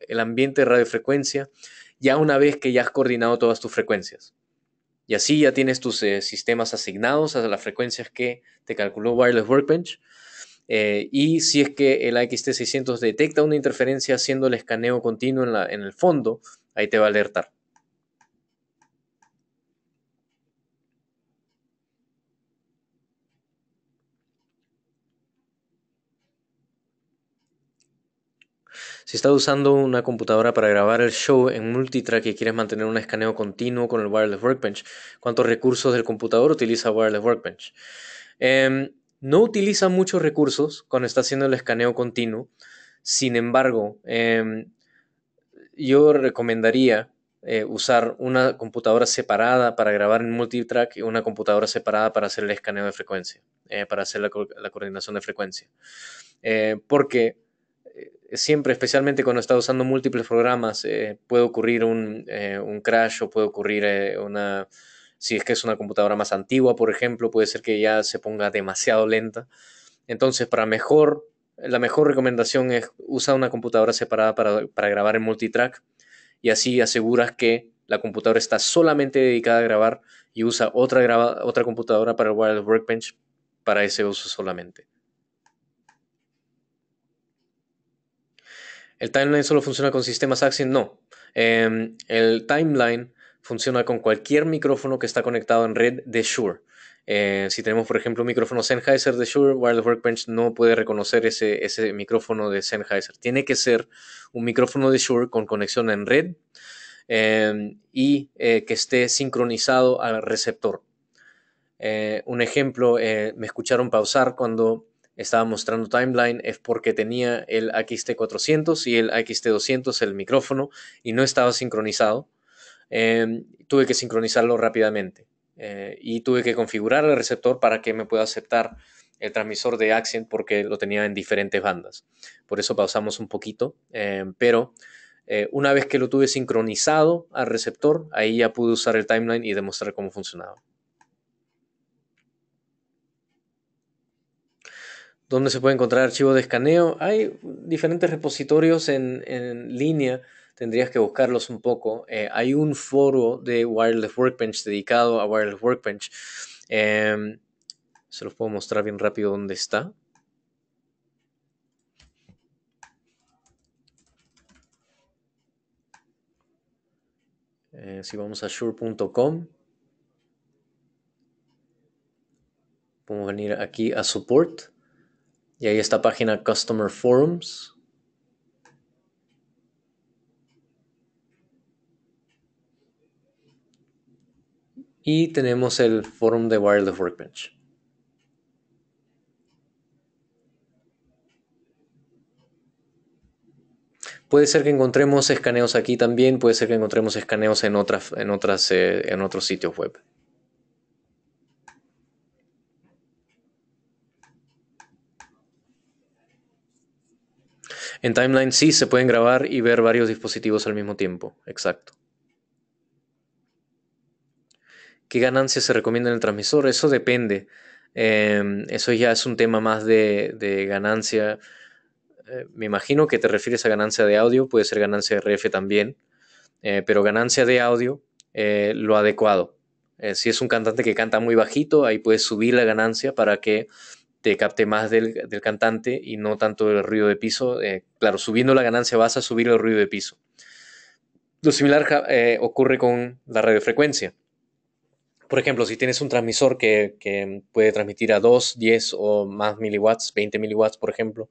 Speaker 1: el, ambiente de radiofrecuencia ya una vez que ya has coordinado todas tus frecuencias. Y así ya tienes tus eh, sistemas asignados a las frecuencias que te calculó Wireless Workbench. Eh, y si es que el AXT600 detecta una interferencia haciendo el escaneo continuo en, en el fondo, ahí te va a alertar. Si estás usando una computadora para grabar el show en multitrack y quieres mantener un escaneo continuo con el Wireless Workbench, ¿cuántos recursos del computador utiliza Wireless Workbench? Em, no utiliza muchos recursos cuando está haciendo el escaneo continuo. Sin embargo, em, yo recomendaría eh, usar una computadora separada para grabar en multitrack y una computadora separada para hacer el escaneo de frecuencia, eh, para hacer la, coordinación de frecuencia. Eh, porque siempre, especialmente cuando está usando múltiples programas, eh, puede ocurrir eh, un, crash o puede ocurrir eh, una... Si es que es una computadora más antigua, por ejemplo, puede ser que ya se ponga demasiado lenta. Entonces, para mejor, la mejor recomendación es usar una computadora separada para, grabar en multitrack y así aseguras que la computadora está solamente dedicada a grabar y usa otra, otra computadora para el Wireless Workbench para ese uso solamente. el timeline solo funciona con sistemas Axis, no. Em, el timeline funciona con cualquier micrófono que está conectado en red de Shure. Eh, si tenemos, por ejemplo, un micrófono Sennheiser de Shure, Wireless Workbench no puede reconocer ese, ese micrófono de Sennheiser. Tiene que ser un micrófono de Shure con conexión en red em, y eh, que esté sincronizado al receptor. Eh, un ejemplo, me escucharon pausar cuando estaba mostrando timeline es porque tenía el XT400 y el XT200 el micrófono y no estaba sincronizado. Em, tuve que sincronizarlo rápidamente eh, y tuve que configurar el receptor para que me pueda aceptar el transmisor de Accent porque lo tenía en diferentes bandas. Por eso pausamos un poquito, em, pero eh, una vez que lo tuve sincronizado al receptor, ahí ya pude usar el timeline y demostrar cómo funcionaba. ¿Dónde se puede encontrar archivos de escaneo. Hay diferentes repositorios en, línea, tendrías que buscarlos un poco. Eh, hay un foro de Wireless Workbench dedicado a Wireless Workbench. Em, se los puedo mostrar bien rápido dónde está. Eh, si vamos a sure.com, podemos venir aquí a support. Y ahí está página Customer Forums. Y tenemos el forum de Wireless Workbench. Puede ser que encontremos escaneos aquí también, puede ser que encontremos escaneos en otras, en otras, eh, en otros sitios web. En timeline sí se pueden grabar y ver varios dispositivos al mismo tiempo, exacto. ¿Qué ganancia se recomienda en el transmisor? Eso depende. Em, eso ya es un tema más de, ganancia. Eh, me imagino que te refieres a ganancia de audio, puede ser ganancia de RF también, eh, pero ganancia de audio, eh, lo adecuado. si es un cantante que canta muy bajito, ahí puedes subir la ganancia para que capte más del, del, cantante y no tanto del ruido de piso. Eh, claro, subiendo la ganancia vas a subir el ruido de piso. Lo similar eh, ocurre con la radiofrecuencia. Por ejemplo, si tienes un transmisor que, puede transmitir a 2, 10 o más miliwatts, 20 miliwatts, por ejemplo,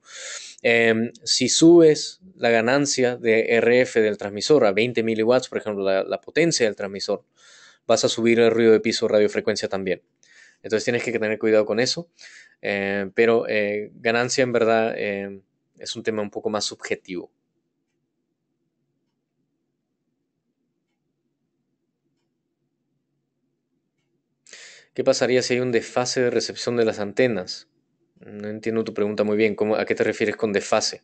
Speaker 1: em, si subes la ganancia de RF del transmisor a 20 miliwatts, por ejemplo, la, la potencia del transmisor, vas a subir el ruido de piso radiofrecuencia también. Entonces tienes que tener cuidado con eso. Eh, pero eh, ganancia en verdad eh, es un tema un poco más subjetivo. ¿Qué pasaría si hay un desfase de recepción de las antenas? No entiendo tu pregunta muy bien. ¿A qué te refieres con desfase?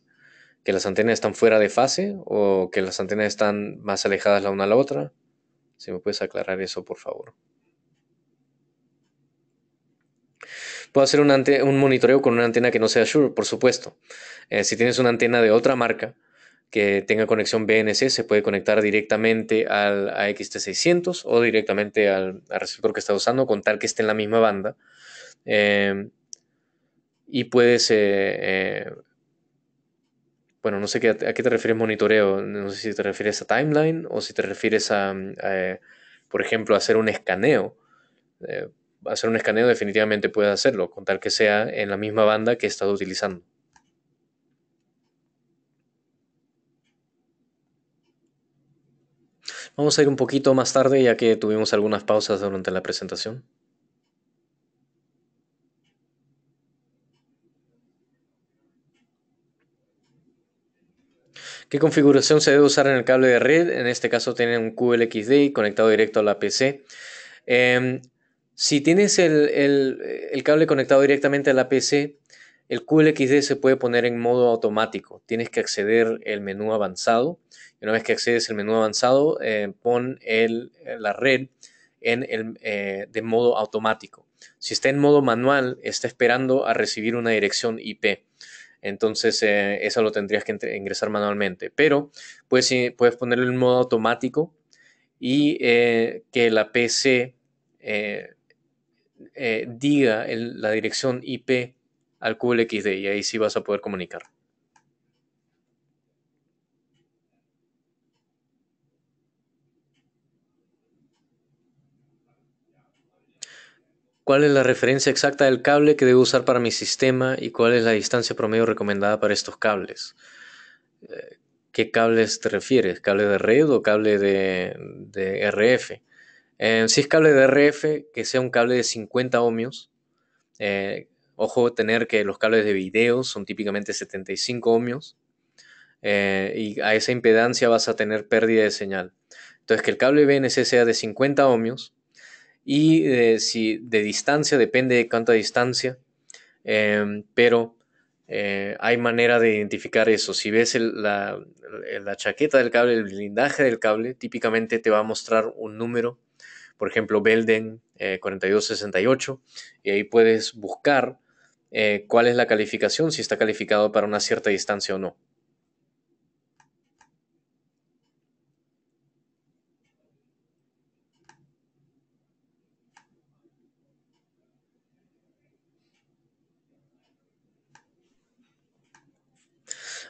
Speaker 1: ¿Que las antenas están fuera de fase o que las antenas están más alejadas la una a la otra? Si me puedes aclarar eso, por favor. Puedo hacer un, monitoreo con una antena que no sea Sure, por supuesto. Eh, si tienes una antena de otra marca que tenga conexión BNC, se puede conectar directamente al a XT600 o directamente al, receptor que estás usando, con tal que esté en la misma banda. Em, y puedes... Eh, eh, bueno, no sé qué, a qué te refieres monitoreo, no sé si te refieres a timeline o si te refieres a, mm, por ejemplo, hacer un escaneo hacer un escaneo, definitivamente puede hacerlo, con tal que sea en la misma banda que estado utilizando. Vamos a ir un poquito más tarde ya que tuvimos algunas pausas durante la presentación. ¿Qué configuración se debe usar en el cable de red? En este caso tienen un QLXD conectado directo a la PC. Em, si tienes eh, el, cable conectado directamente a la PC, el QLXD se puede poner en modo automático. Tienes que acceder al menú avanzado. Y una vez que accedes al menú avanzado, eh, pon el, eh, la red en el, de modo automático. Si está en modo manual, está esperando a recibir una dirección IP. Entonces, esa eso lo tendrías que ingresar manualmente. Pero puedes, puedes ponerlo en modo automático y que la PC eh, diga la dirección IP al QLXD y ahí sí vas a poder comunicar. ¿Cuál es la referencia exacta del cable que debo usar para mi sistema y cuál es la distancia promedio recomendada para estos cables? Eh, ¿Qué cables te refieres? ¿Cable de red o cable de, de RF? si es cable de RF, que sea un cable de 50 ohmios. Eh, ojo, tener que los cables de video son típicamente 75 ohmios. Eh, y a esa impedancia vas a tener pérdida de señal. Entonces, que el cable BNC sea de 50 ohmios. Y de, eh, si de distancia, depende de cuánta distancia. Em, pero hay manera de identificar eso. Si ves la, chaqueta del cable, el blindaje del cable, típicamente te va a mostrar un número por ejemplo, Belden 4268, eh, y ahí puedes buscar eh, cuál es la calificación, si está calificado para una cierta distancia o no.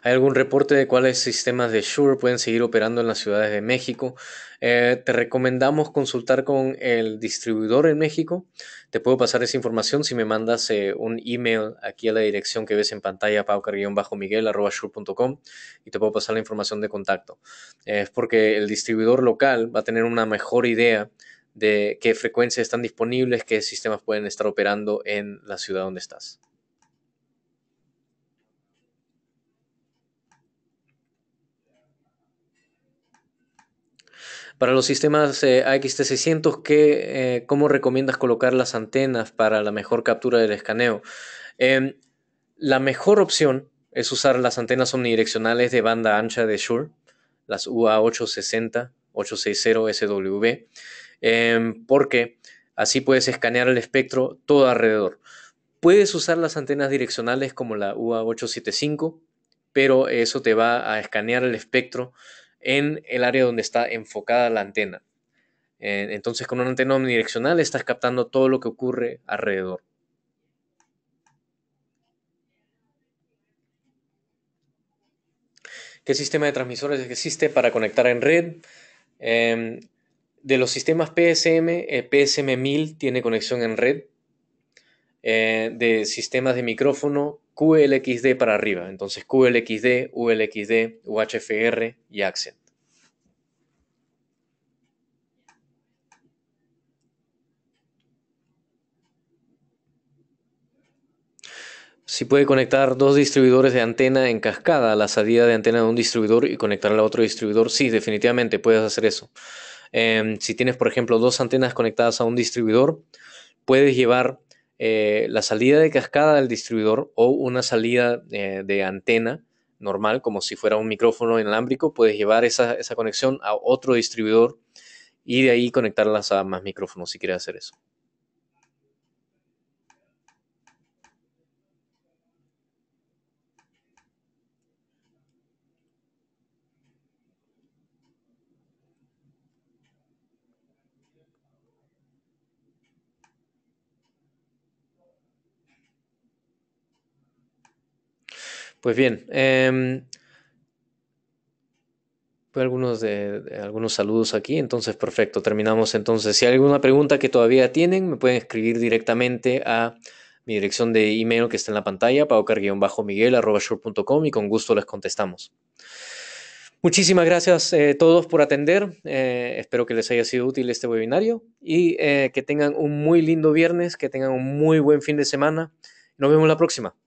Speaker 1: ¿Hay algún reporte de cuáles sistemas de Shure pueden seguir operando en las ciudades de México? Eh, te recomendamos consultar con el distribuidor en México. Te puedo pasar esa información si me mandas eh, un email aquí a la dirección que ves en pantalla, paucar-miguel.com y te puedo pasar la información de contacto. Eh, es porque el distribuidor local va a tener una mejor idea de qué frecuencias están disponibles, qué sistemas pueden estar operando en la ciudad donde estás. Para los sistemas eh, AXT600, eh, ¿cómo recomiendas colocar las antenas para la mejor captura del escaneo? Em, la mejor opción es usar las antenas omnidireccionales de banda ancha de Shure, las UA860, 860SW, em, porque así puedes escanear el espectro todo alrededor. Puedes usar las antenas direccionales como la UA875, pero eso te va a escanear el espectro en el área donde está enfocada la antena. Eh, entonces, con una antena omnidireccional estás captando todo lo que ocurre alrededor. ¿Qué sistema de transmisores existe para conectar en red? Em, de los sistemas PSM, PSM1000 tiene conexión en red. Eh, de sistemas de micrófono, QLXD para arriba. Entonces QLXD, ULXD, UHFR y Accent. Si puede conectar dos distribuidores de antena en cascada, a la salida de antena de un distribuidor y conectarla a otro distribuidor, sí, definitivamente puedes hacer eso. Em, si tienes, por ejemplo, dos antenas conectadas a un distribuidor, puedes llevar eh, la salida de cascada del distribuidor o una salida eh, de antena normal, como si fuera un micrófono inalámbrico, puedes llevar esa, esa conexión a otro distribuidor y de ahí conectarlas a más micrófonos si quieres hacer eso. Pues bien, em, algunos, de, algunos saludos aquí, entonces perfecto, terminamos entonces. Si hay alguna pregunta que todavía tienen, me pueden escribir directamente a mi dirección de email que está en la pantalla, miguel miguelcom y con gusto les contestamos. Muchísimas gracias a eh, todos por atender. Eh, espero que les haya sido útil este webinario y eh, que tengan un muy lindo viernes, que tengan un muy buen fin de semana. Nos vemos la próxima.